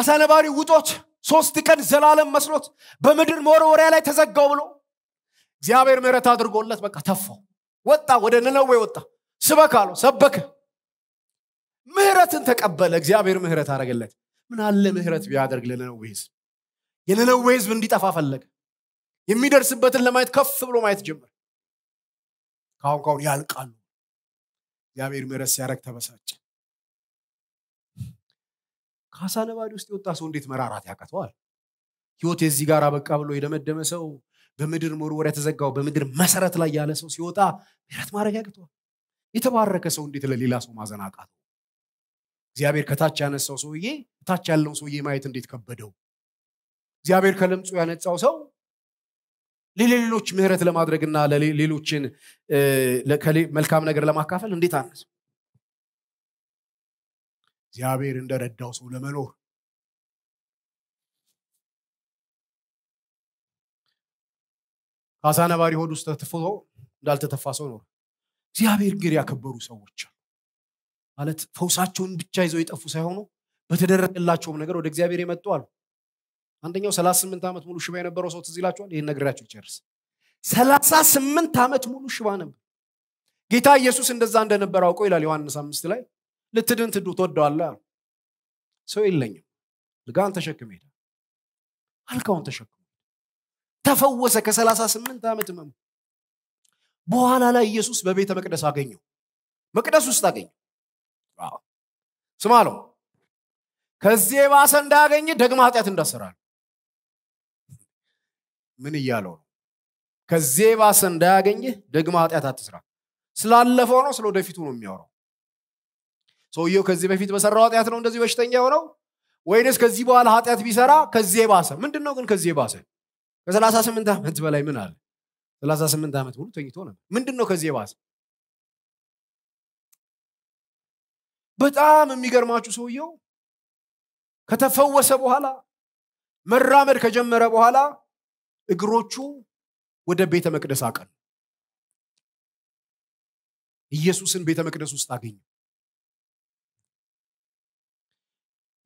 አሳነባሪ ውጦት ሶስት ቀን ዘላለም መስሎት በምድር መወርወሪያ ላይ ተዘጋው ብሎ እግዚአብሔር ምሕረት አድርጎለት በቃ ተፋው። ወጣ፣ ወደ ነነዌ ወጣ። ስበካ አለው፣ ሰበከ። ምህረትን ተቀበለ። እግዚአብሔር ምህረት አረገለት ምን አለ ምህረት ቢያደርግ ለነነዌ ህዝብ። የነነዌ ህዝብ እንዲጠፋ ፈለገ። የሚደርስበትን ለማየት ከፍ ብሎ ማየት ጀመር። ካሁን ካሁን ያልቃሉ። እግዚአብሔር ምህረት ሲያደረግ ተበሳጭ። ካሳ ነባዴ ውስጥ የወጣ ሰው እንዴት መራራት ያቀተዋል? ህይወት የዚህ ጋር በቃ ብሎ የደመደመ ሰው በምድር መርወር የተዘጋው በምድር መሰረት ላይ ያለ ሰው ሲወጣ ምሕረት ማድረግ ያቅተዋል። የተባረከ ሰው እንዴት ለሌላ ሰው ማዘን እግዚአብሔር ከታች ያነሳው ሰውዬ ታች ያለውን ሰውዬ ማየት እንዴት ከበደው? እግዚአብሔር ከለምጹ ያነጻው ሰው ለሌሎች ምህረት ለማድረግና ለሌሎችን መልካም ነገር ለማካፈል እንዴት አነሰው? እግዚአብሔር እንደረዳው ሰው ለመኖር ካሳ ነባሪ ሆድ ውስጥ ተትፎ እንዳልተተፋ ሰው ኖር እግዚአብሔር ግር ያከበሩ ሰዎች ማለት ፈውሳቸውን ብቻ ይዘው የጠፉ ሳይሆኑ በተደረገላቸውም ነገር ወደ እግዚአብሔር የመጡ አሉ። አንደኛው ሰላሳ ስምንት ዓመት ሙሉ ሽባ የነበረው ሰው ትዝ ይላቸዋል። ይህን ነግሬያቸው ጨርስ። ሰላሳ ስምንት ዓመት ሙሉ ሽባ ነበር። ጌታ ኢየሱስ እንደዛ እንደነበር አውቀው ይላል ዮሐንስ አምስት ላይ ልትድን ትዱ ትወደዋለህ ሰው የለኝም ልጋን ተሸክም ሄደ አልጋውን ተሸክሞ ተፈወሰ ከሰላሳ ስምንት ዓመት ህመሙ በኋላ ላይ ኢየሱስ በቤተ መቅደስ አገኘው መቅደስ ውስጥ አገኘው ስም ከዚህ የባሰ እንዳያገኝ ደግማ ኃጢአት እንዳሰራል ምን እያለው ነው ከዚህ የባሰ እንዳያገኝ ደግማ ኃጢአት አትስራ ስላለፈው ነው ስለ ወደፊቱ ነው የሚያወራው ሰውየው ከዚህ በፊት በሰራው ኃጢአት ነው እንደዚህ በሽተኛ የሆነው ወይንስ ከዚህ በኋላ ኃጢአት ቢሰራ ከዚህ የባሰ ምንድን ነው ግን ከዚህ የባሰ ከ38 ዓመት በላይ ምን አለ 38 ስምንት ዓመት ሙሉ ተኝቶ ነበር ምንድን ነው ከዚህ የባሰ በጣም የሚገርማችሁ ሰውየው ከተፈወሰ በኋላ መራመድ ከጀመረ በኋላ እግሮቹ ወደ ቤተ መቅደስ አቀኑ ኢየሱስን ቤተ መቅደስ ውስጥ አገኘው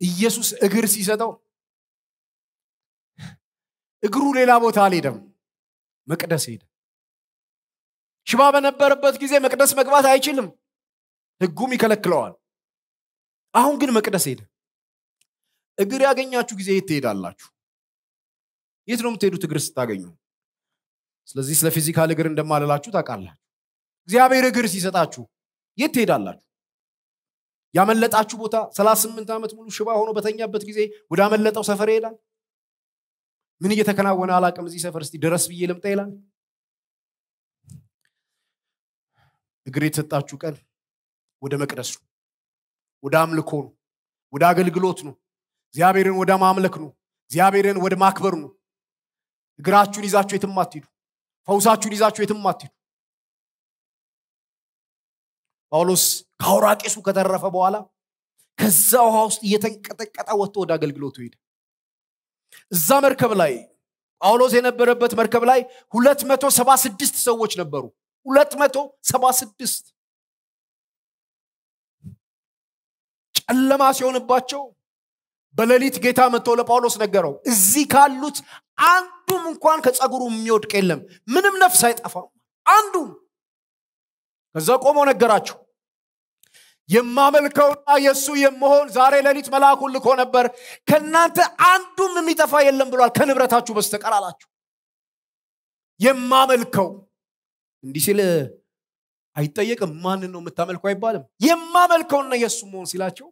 ኢየሱስ እግር ሲሰጠው እግሩ ሌላ ቦታ አልሄደም፣ መቅደስ ሄደ። ሽባ በነበረበት ጊዜ መቅደስ መግባት አይችልም፣ ህጉም ይከለክለዋል። አሁን ግን መቅደስ ሄደ። እግር ያገኛችሁ ጊዜ የት ትሄዳላችሁ? የት ነው የምትሄዱት እግር ስታገኙ? ስለዚህ ስለ ፊዚካል እግር እንደማልላችሁ ታውቃላችሁ። እግዚአብሔር እግር ሲሰጣችሁ የት ትሄዳላችሁ? ያመለጣችሁ ቦታ ሰላሳ ስምንት ዓመት ሙሉ ሽባ ሆኖ በተኛበት ጊዜ ወደ አመለጠው ሰፈር ይሄዳል ምን እየተከናወነ አላቅም እዚህ ሰፈር እስቲ ድረስ ብዬ ልምጣ ይላል እግር የተሰጣችሁ ቀን ወደ መቅደስ ነው ወደ አምልኮ ነው ወደ አገልግሎት ነው እግዚአብሔርን ወደ ማምለክ ነው እግዚአብሔርን ወደ ማክበር ነው እግራችሁን ይዛችሁ የትም አትሄዱ ፈውሳችሁን ይዛችሁ የትም አትሄዱ ጳውሎስ ከአውራቂሱ ከተረፈ በኋላ ከዛ ውሃ ውስጥ እየተንቀጠቀጠ ወጥቶ ወደ አገልግሎቱ ሄደ እዛ መርከብ ላይ ጳውሎስ የነበረበት መርከብ ላይ ስድስት ሰዎች ነበሩ ስድስት ጨለማ ሲሆንባቸው በሌሊት ጌታ መጥቶ ለጳውሎስ ነገረው እዚህ ካሉት አንዱም እንኳን ከጸጉሩ የሚወድቅ የለም ምንም ነፍስ አይጠፋም አንዱም ከዛ ቆሞ ነገራቸው የማመልከውና የእሱ የመሆን ዛሬ ሌሊት መልአኩ ልኮ ነበር ከእናንተ አንዱም የሚጠፋ የለም ብሏል ከንብረታችሁ በስተቀር አላችሁ የማመልከው እንዲህ ሲል አይጠየቅም ማንን ነው የምታመልከው አይባልም የማመልከውና የእሱ መሆን ሲላቸው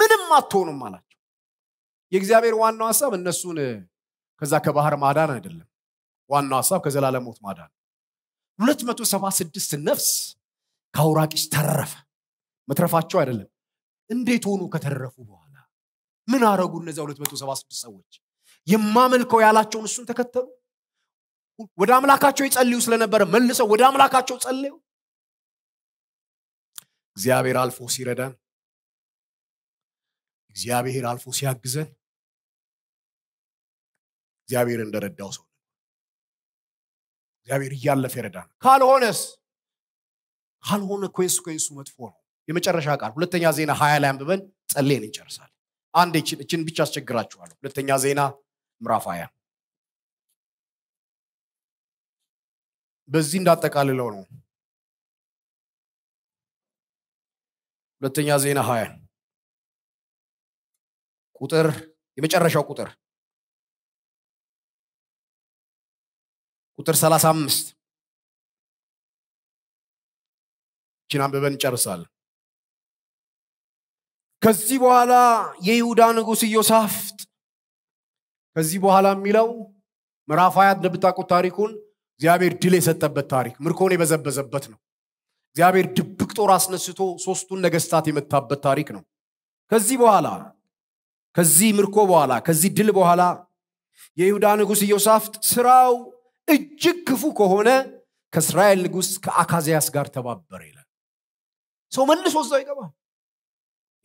ምንም አትሆኑም አላቸው የእግዚአብሔር ዋናው ሀሳብ እነሱን ከዛ ከባህር ማዳን አይደለም ዋናው ሀሳብ ከዘላለም ሞት ማዳን 276 ነፍስ ከአውራቂስ ተረፈ መትረፋቸው አይደለም እንዴት ሆኑ ከተረፉ በኋላ ምን አረጉ እነዚያ 276 ሰዎች የማመልከው ያላቸውን እሱን ተከተሉ ወደ አምላካቸው ይጸልዩ ስለነበረ መልሰው ወደ አምላካቸው ጸልዩ እግዚአብሔር አልፎ ሲረዳን እግዚአብሔር አልፎ ሲያግዘን እግዚአብሔር እንደረዳው ሰው እግዚአብሔር እያለፈ ይረዳ ካልሆነስ ካልሆነ ኮንስ ኮንሱ መጥፎ ነው። የመጨረሻ ቃል ሁለተኛ ዜና ሀያ ላይ አንብበን ጸልየን እንጨርሳል። አንድ እችን ብቻ አስቸግራችኋለሁ። ሁለተኛ ዜና ምዕራፍ ሀያ በዚህ እንዳጠቃልለው ነው። ሁለተኛ ዜና ሀያ ቁጥር የመጨረሻው ቁጥር ቁጥር አምስት ችን አንብበን እንጨርሳለን። ከዚህ በኋላ የይሁዳ ንጉሥ ኢዮሳፍጥ ከዚህ በኋላ የሚለው ምራፍ ሀያ እንደምታውቁት ታሪኩን እግዚአብሔር ድል የሰጠበት ታሪክ ምርኮን የበዘበዘበት ነው። እግዚአብሔር ድብቅ ጦር አስነስቶ ሶስቱን ነገስታት የመታበት ታሪክ ነው። ከዚህ በኋላ ከዚህ ምርኮ በኋላ ከዚህ ድል በኋላ የይሁዳ ንጉሥ ኢዮሳፍጥ ስራው እጅግ ክፉ ከሆነ ከእስራኤል ንጉሥ ከአካዚያስ ጋር ተባበረ ይላል። ሰው መልሶ እዛው ይገባል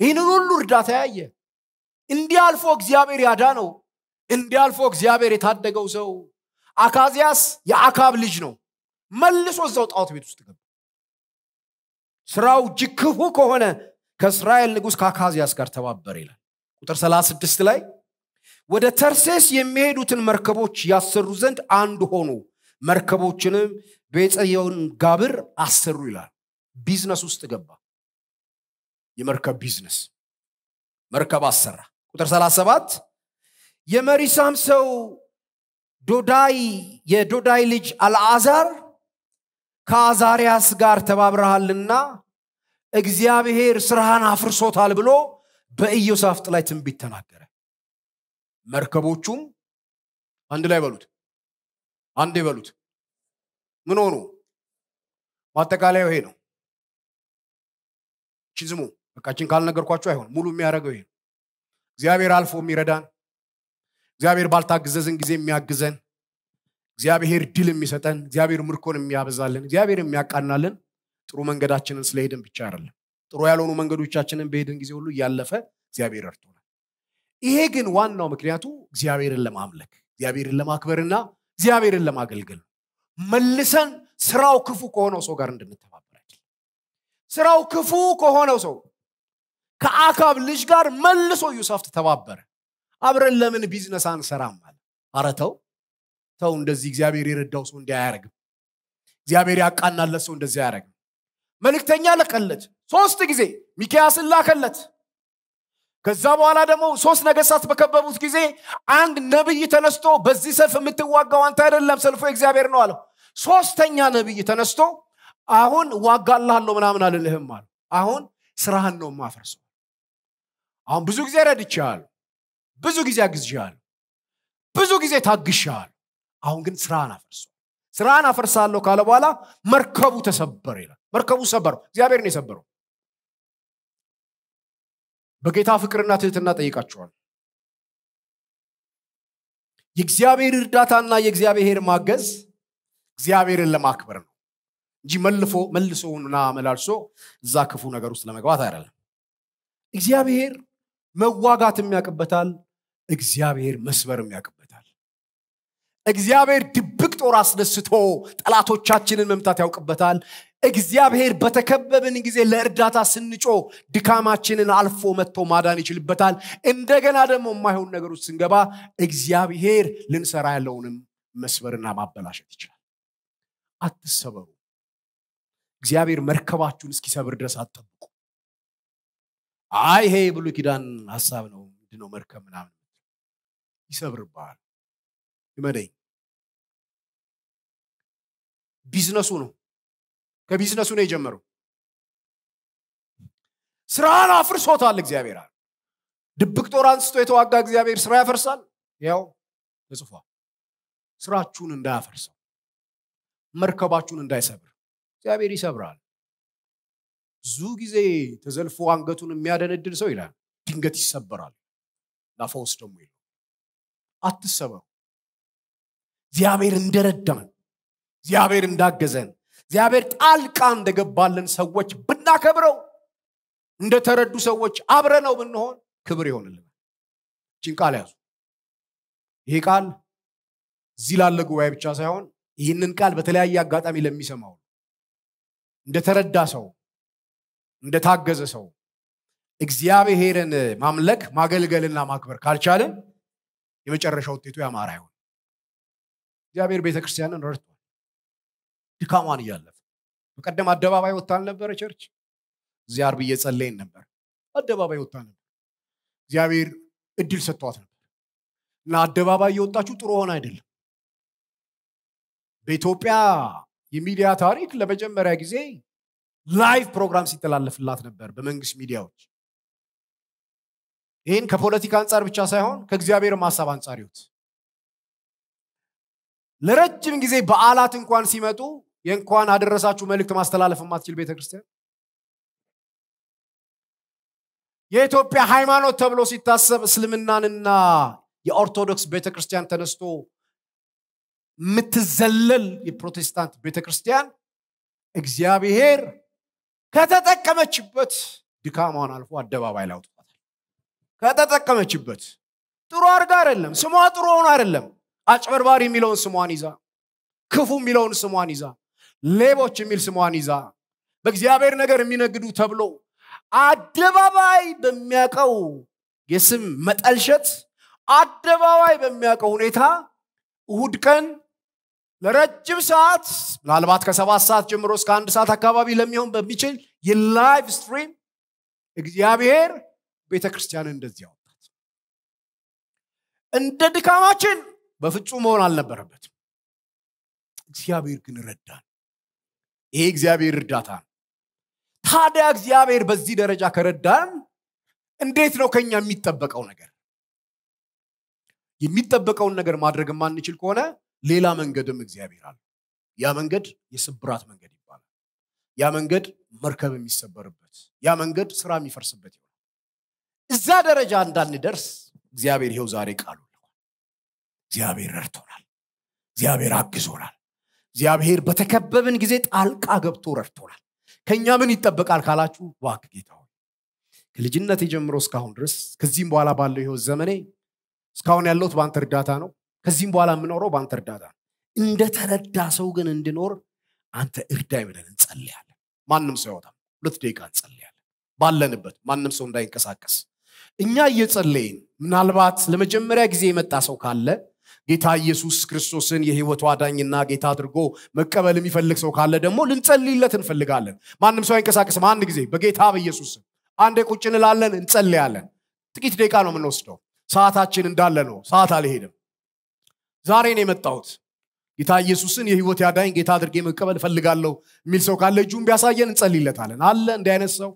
ይህንን ሁሉ እርዳታ ያየ አልፎ እግዚአብሔር ያዳ ነው አልፎ እግዚአብሔር የታደገው ሰው አካዚያስ የአካብ ልጅ ነው መልሶ እዛው ጣዖት ቤት ውስጥ ገባ ስራው እጅግ ክፉ ከሆነ ከእስራኤል ንጉሥ ከአካዚያስ ጋር ተባበር ይላል ቁጥር 36 ላይ ወደ ተርሴስ የሚሄዱትን መርከቦች ያሰሩ ዘንድ አንድ ሆኑ መርከቦችንም ቤፀየውን ጋብር አሰሩ ይላል ቢዝነስ ውስጥ ገባ የመርከብ ቢዝነስ መርከብ አሰራ ቁጥር 37 የመሪሳም ሰው ዶዳይ የዶዳይ ልጅ አልአዛር ከአዛሪያስ ጋር ተባብረሃልና እግዚአብሔር ስርሃን አፍርሶታል ብሎ በኢዮሳፍጥ ላይ ትንቢት ተናገረ መርከቦቹም አንድ ላይ በሉት አንድ ይበሉት ምን ሆኑ ማጠቃለያው ይሄ ነው እችን ስሙ በቃችን ካልነገርኳቸው አይሆን ሙሉ የሚያደረገው ይሄ እግዚአብሔር አልፎ የሚረዳን እግዚአብሔር ባልታግዘዝን ጊዜ የሚያግዘን እግዚአብሔር ድል የሚሰጠን እግዚአብሔር ምርኮን የሚያበዛልን እግዚአብሔር የሚያቃናልን ጥሩ መንገዳችንን ስለሄድን ብቻ አይደለም ጥሩ ያልሆኑ መንገዶቻችንን በሄድን ጊዜ ሁሉ እያለፈ እግዚአብሔር እርቶናል ይሄ ግን ዋናው ምክንያቱ እግዚአብሔርን ለማምለክ እግዚአብሔርን ለማክበርና እግዚአብሔርን ለማገልገል መልሰን ስራው ክፉ ከሆነው ሰው ጋር እንድንተባበር ስራው ክፉ ከሆነው ሰው ከአካብ ልጅ ጋር መልሶ ዩሳፍት ተባበረ። አብረን ለምን ቢዝነስ አንሰራም አለ። አረተው ተው እንደዚህ እግዚአብሔር የረዳው ሰው እንዲህ እግዚአብሔር ያቃናለት ሰው እንደዚህ አያደርግም። መልእክተኛ ለቀለት ሶስት ጊዜ ሚኪያስን ላከለት። ከዛ በኋላ ደግሞ ሶስት ነገስታት በከበቡት ጊዜ አንድ ነብይ ተነስቶ በዚህ ሰልፍ የምትዋጋው አንተ አይደለም፣ ሰልፎ እግዚአብሔር ነው አለው። ሶስተኛ ነብይ ተነስቶ አሁን ዋጋልሃለሁ ምናምን አልልህም አለ አሁን ስራህን ነው ማፈርሰው አሁን ብዙ ጊዜ ረድቻል ብዙ ጊዜ አግዝቻለሁ ብዙ ጊዜ ታግሻል አሁን ግን ስራህን አፈርሰው ስራህን አፈርሳለሁ ካለ በኋላ መርከቡ ተሰበረ ይላል መርከቡ ሰበረው እግዚአብሔር ነው የሰበረው በጌታ ፍቅርና ትህትና ጠይቃቸዋል የእግዚአብሔር እርዳታና የእግዚአብሔር ማገዝ እግዚአብሔርን ለማክበር ነው እንጂ መልፎ መልሶና መላልሶ እዛ ክፉ ነገር ውስጥ ለመግባት አይደለም እግዚአብሔር መዋጋትም የሚያቅበታል እግዚአብሔር መስበር የሚያቅበታል እግዚአብሔር ድብቅ ጦር አስደስቶ ጠላቶቻችንን መምታት ያውቅበታል እግዚአብሔር በተከበብን ጊዜ ለእርዳታ ስንጮ ድካማችንን አልፎ መጥቶ ማዳን ይችልበታል እንደገና ደግሞ የማይሆን ነገር ውስጥ ስንገባ እግዚአብሔር ልንሰራ ያለውንም መስበርና ማበላሸት ይችላል አትሰበሩ እግዚአብሔር መርከባችሁን እስኪሰብር ድረስ አጠብቁ አይ ይሄ ኪዳን ሀሳብ ነው ምንድነው መርከብ ምናምን ይሰብርባል ይመደኝ ቢዝነሱ ነው ከቢዝነሱ ነው የጀመረው ስራን አፍርሶታል እግዚአብሔር አለ ድብቅ ጦር አንስቶ የተዋጋ እግዚአብሔር ስራ ያፈርሳል ያው ተጽፏል ስራችሁን እንዳያፈርሰው መርከባችሁን እንዳይሰብር እግዚአብሔር ይሰብራል ብዙ ጊዜ ተዘልፎ አንገቱን የሚያደነድን ሰው ይላል ድንገት ይሰበራል ላፈውስ ደግሞ ይ አትሰበሩ እግዚአብሔር እንደረዳን እግዚአብሔር እንዳገዘን እግዚአብሔር ጣልቃ እንደገባለን ሰዎች ብናከብረው እንደተረዱ ሰዎች አብረ ነው ብንሆን ክብር ይሆንልናል ይህችን ቃል ያዙ ይሄ ቃል እዚህ ላለ ጉባኤ ብቻ ሳይሆን ይህንን ቃል በተለያየ አጋጣሚ ለሚሰማው እንደተረዳ ሰው እንደታገዘ ሰው እግዚአብሔርን ማምለክ ማገልገልና ማክበር ካልቻለ የመጨረሻ ውጤቱ ያማረ አይሆን እግዚአብሔር ቤተክርስቲያንን ረድቷል ድካሟን እያለፈ በቀደም አደባባይ ወጥታ አልነበረ ቸርች እዚህ አርብ እየጸለይን ነበር አደባባይ ወጥታ ነበር እግዚአብሔር እድል ሰጥቷት ነበር እና አደባባይ እየወጣችሁ ጥሩ ሆነ አይደለም በኢትዮጵያ የሚዲያ ታሪክ ለመጀመሪያ ጊዜ ላይቭ ፕሮግራም ሲተላለፍላት ነበር በመንግስት ሚዲያዎች። ይህን ከፖለቲካ አንጻር ብቻ ሳይሆን ከእግዚአብሔር ማሳብ አንጻር ይሁት ለረጅም ጊዜ በዓላት እንኳን ሲመጡ የእንኳን አደረሳችሁ መልእክት ማስተላለፍ የማትችል ቤተክርስቲያን የኢትዮጵያ ሃይማኖት ተብሎ ሲታሰብ እስልምናንና የኦርቶዶክስ ቤተክርስቲያን ተነስቶ የምትዘለል የፕሮቴስታንት ቤተክርስቲያን እግዚአብሔር ከተጠቀመችበት ድካሟን አልፎ አደባባይ ላይ አውጥቷታል። ከተጠቀመችበት ጥሩ አድርጋ አይደለም፣ ስሟ ጥሩ ሆኖ አይደለም። አጭበርባሪ የሚለውን ስሟን ይዛ፣ ክፉ የሚለውን ስሟን ይዛ፣ ሌቦች የሚል ስሟን ይዛ፣ በእግዚአብሔር ነገር የሚነግዱ ተብሎ አደባባይ በሚያቀው የስም መጠልሸት አደባባይ በሚያውቀው ሁኔታ እሁድ ቀን ለረጅም ሰዓት ምናልባት ከሰባት ሰዓት ጀምሮ እስከ አንድ ሰዓት አካባቢ ለሚሆን በሚችል የላይቭ ስትሪም እግዚአብሔር ቤተ ክርስቲያን እንደዚህ አወጣት እንደ ድካማችን በፍጹም መሆን አልነበረበትም። እግዚአብሔር ግን ረዳን። ይሄ እግዚአብሔር እርዳታ ነው። ታዲያ እግዚአብሔር በዚህ ደረጃ ከረዳን እንዴት ነው ከኛ የሚጠበቀው ነገር? የሚጠበቀውን ነገር ማድረግ የማንችል ከሆነ ሌላ መንገድም እግዚአብሔር አለ ያ መንገድ የስብራት መንገድ ይባላል ያ መንገድ መርከብ የሚሰበርበት ያ መንገድ ስራ የሚፈርስበት ይሆናል እዛ ደረጃ እንዳንደርስ እግዚአብሔር ይሄው ዛሬ ቃሉ እግዚአብሔር ረድቶናል እግዚአብሔር አግዞናል እግዚአብሔር በተከበብን ጊዜ ጣልቃ ገብቶ ረድቶናል ከእኛ ምን ይጠበቃል ካላችሁ ዋክ ጌታ ከልጅነት ጀምሮ እስካሁን ድረስ ከዚህም በኋላ ባለው ህይወት ዘመኔ እስካሁን ያለሁት በአንተ እርዳታ ነው ከዚህም በኋላ የምኖረው በአንተ እርዳታ እንደተረዳ ሰው ግን እንድኖር አንተ እርዳ ብለን እንጸልያለን ማንም ሰው ይወጣም ሁለት ደቂቃ እንጸልያለን ባለንበት ማንም ሰው እንዳይንቀሳቀስ እኛ እየጸለይን ምናልባት ለመጀመሪያ ጊዜ የመጣ ሰው ካለ ጌታ ኢየሱስ ክርስቶስን የህይወቱ አዳኝና ጌታ አድርጎ መቀበል የሚፈልግ ሰው ካለ ደግሞ ልንጸልይለት እንፈልጋለን ማንም ሰው አይንቀሳቀስም አንድ ጊዜ በጌታ በኢየሱስ አንድ ቁጭ እንላለን እንጸልያለን ጥቂት ደቂቃ ነው የምንወስደው ሰዓታችን እንዳለ ነው ሰዓት አልሄድም ዛሬ ነው የመጣሁት ጌታ ኢየሱስን የህይወት ያዳኝ ጌታ አድርጌ መቀበል እፈልጋለሁ የሚል ሰው ካለ እጁን ቢያሳየን እንጸልይለታለን አለ እንዳይነት ሰው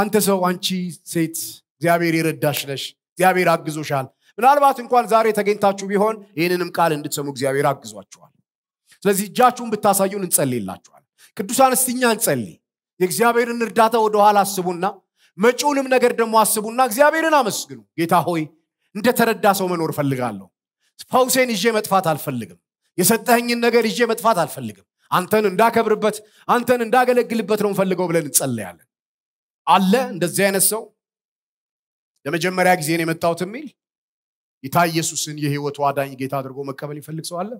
አንተ ሰው አንቺ ሴት እግዚአብሔር የረዳሽ ነሽ እግዚአብሔር አግዞሻል ምናልባት እንኳን ዛሬ ተገኝታችሁ ቢሆን ይህንንም ቃል እንድትሰሙ እግዚአብሔር አግዟችኋል ስለዚህ እጃችሁን ብታሳዩን እንጸልይላችኋል ቅዱሳን እስቲኛ እንጸል የእግዚአብሔርን እርዳታ ወደኋላ አስቡና መጪውንም ነገር ደግሞ አስቡና እግዚአብሔርን አመስግኑ ጌታ ሆይ እንደተረዳ ሰው መኖር እፈልጋለሁ ፈውሴን ይዤ መጥፋት አልፈልግም የሰጠኝን ነገር ይዤ መጥፋት አልፈልግም አንተን እንዳከብርበት አንተን እንዳገለግልበት ነው ፈልገው ብለን እንጸለያለን አለ እንደዚህ አይነት ሰው ለመጀመሪያ ጊዜ የመጣውት የሚል ጌታ ኢየሱስን የህይወቱ አዳኝ ጌታ አድርጎ መቀበል ይፈልግ ሰው አለ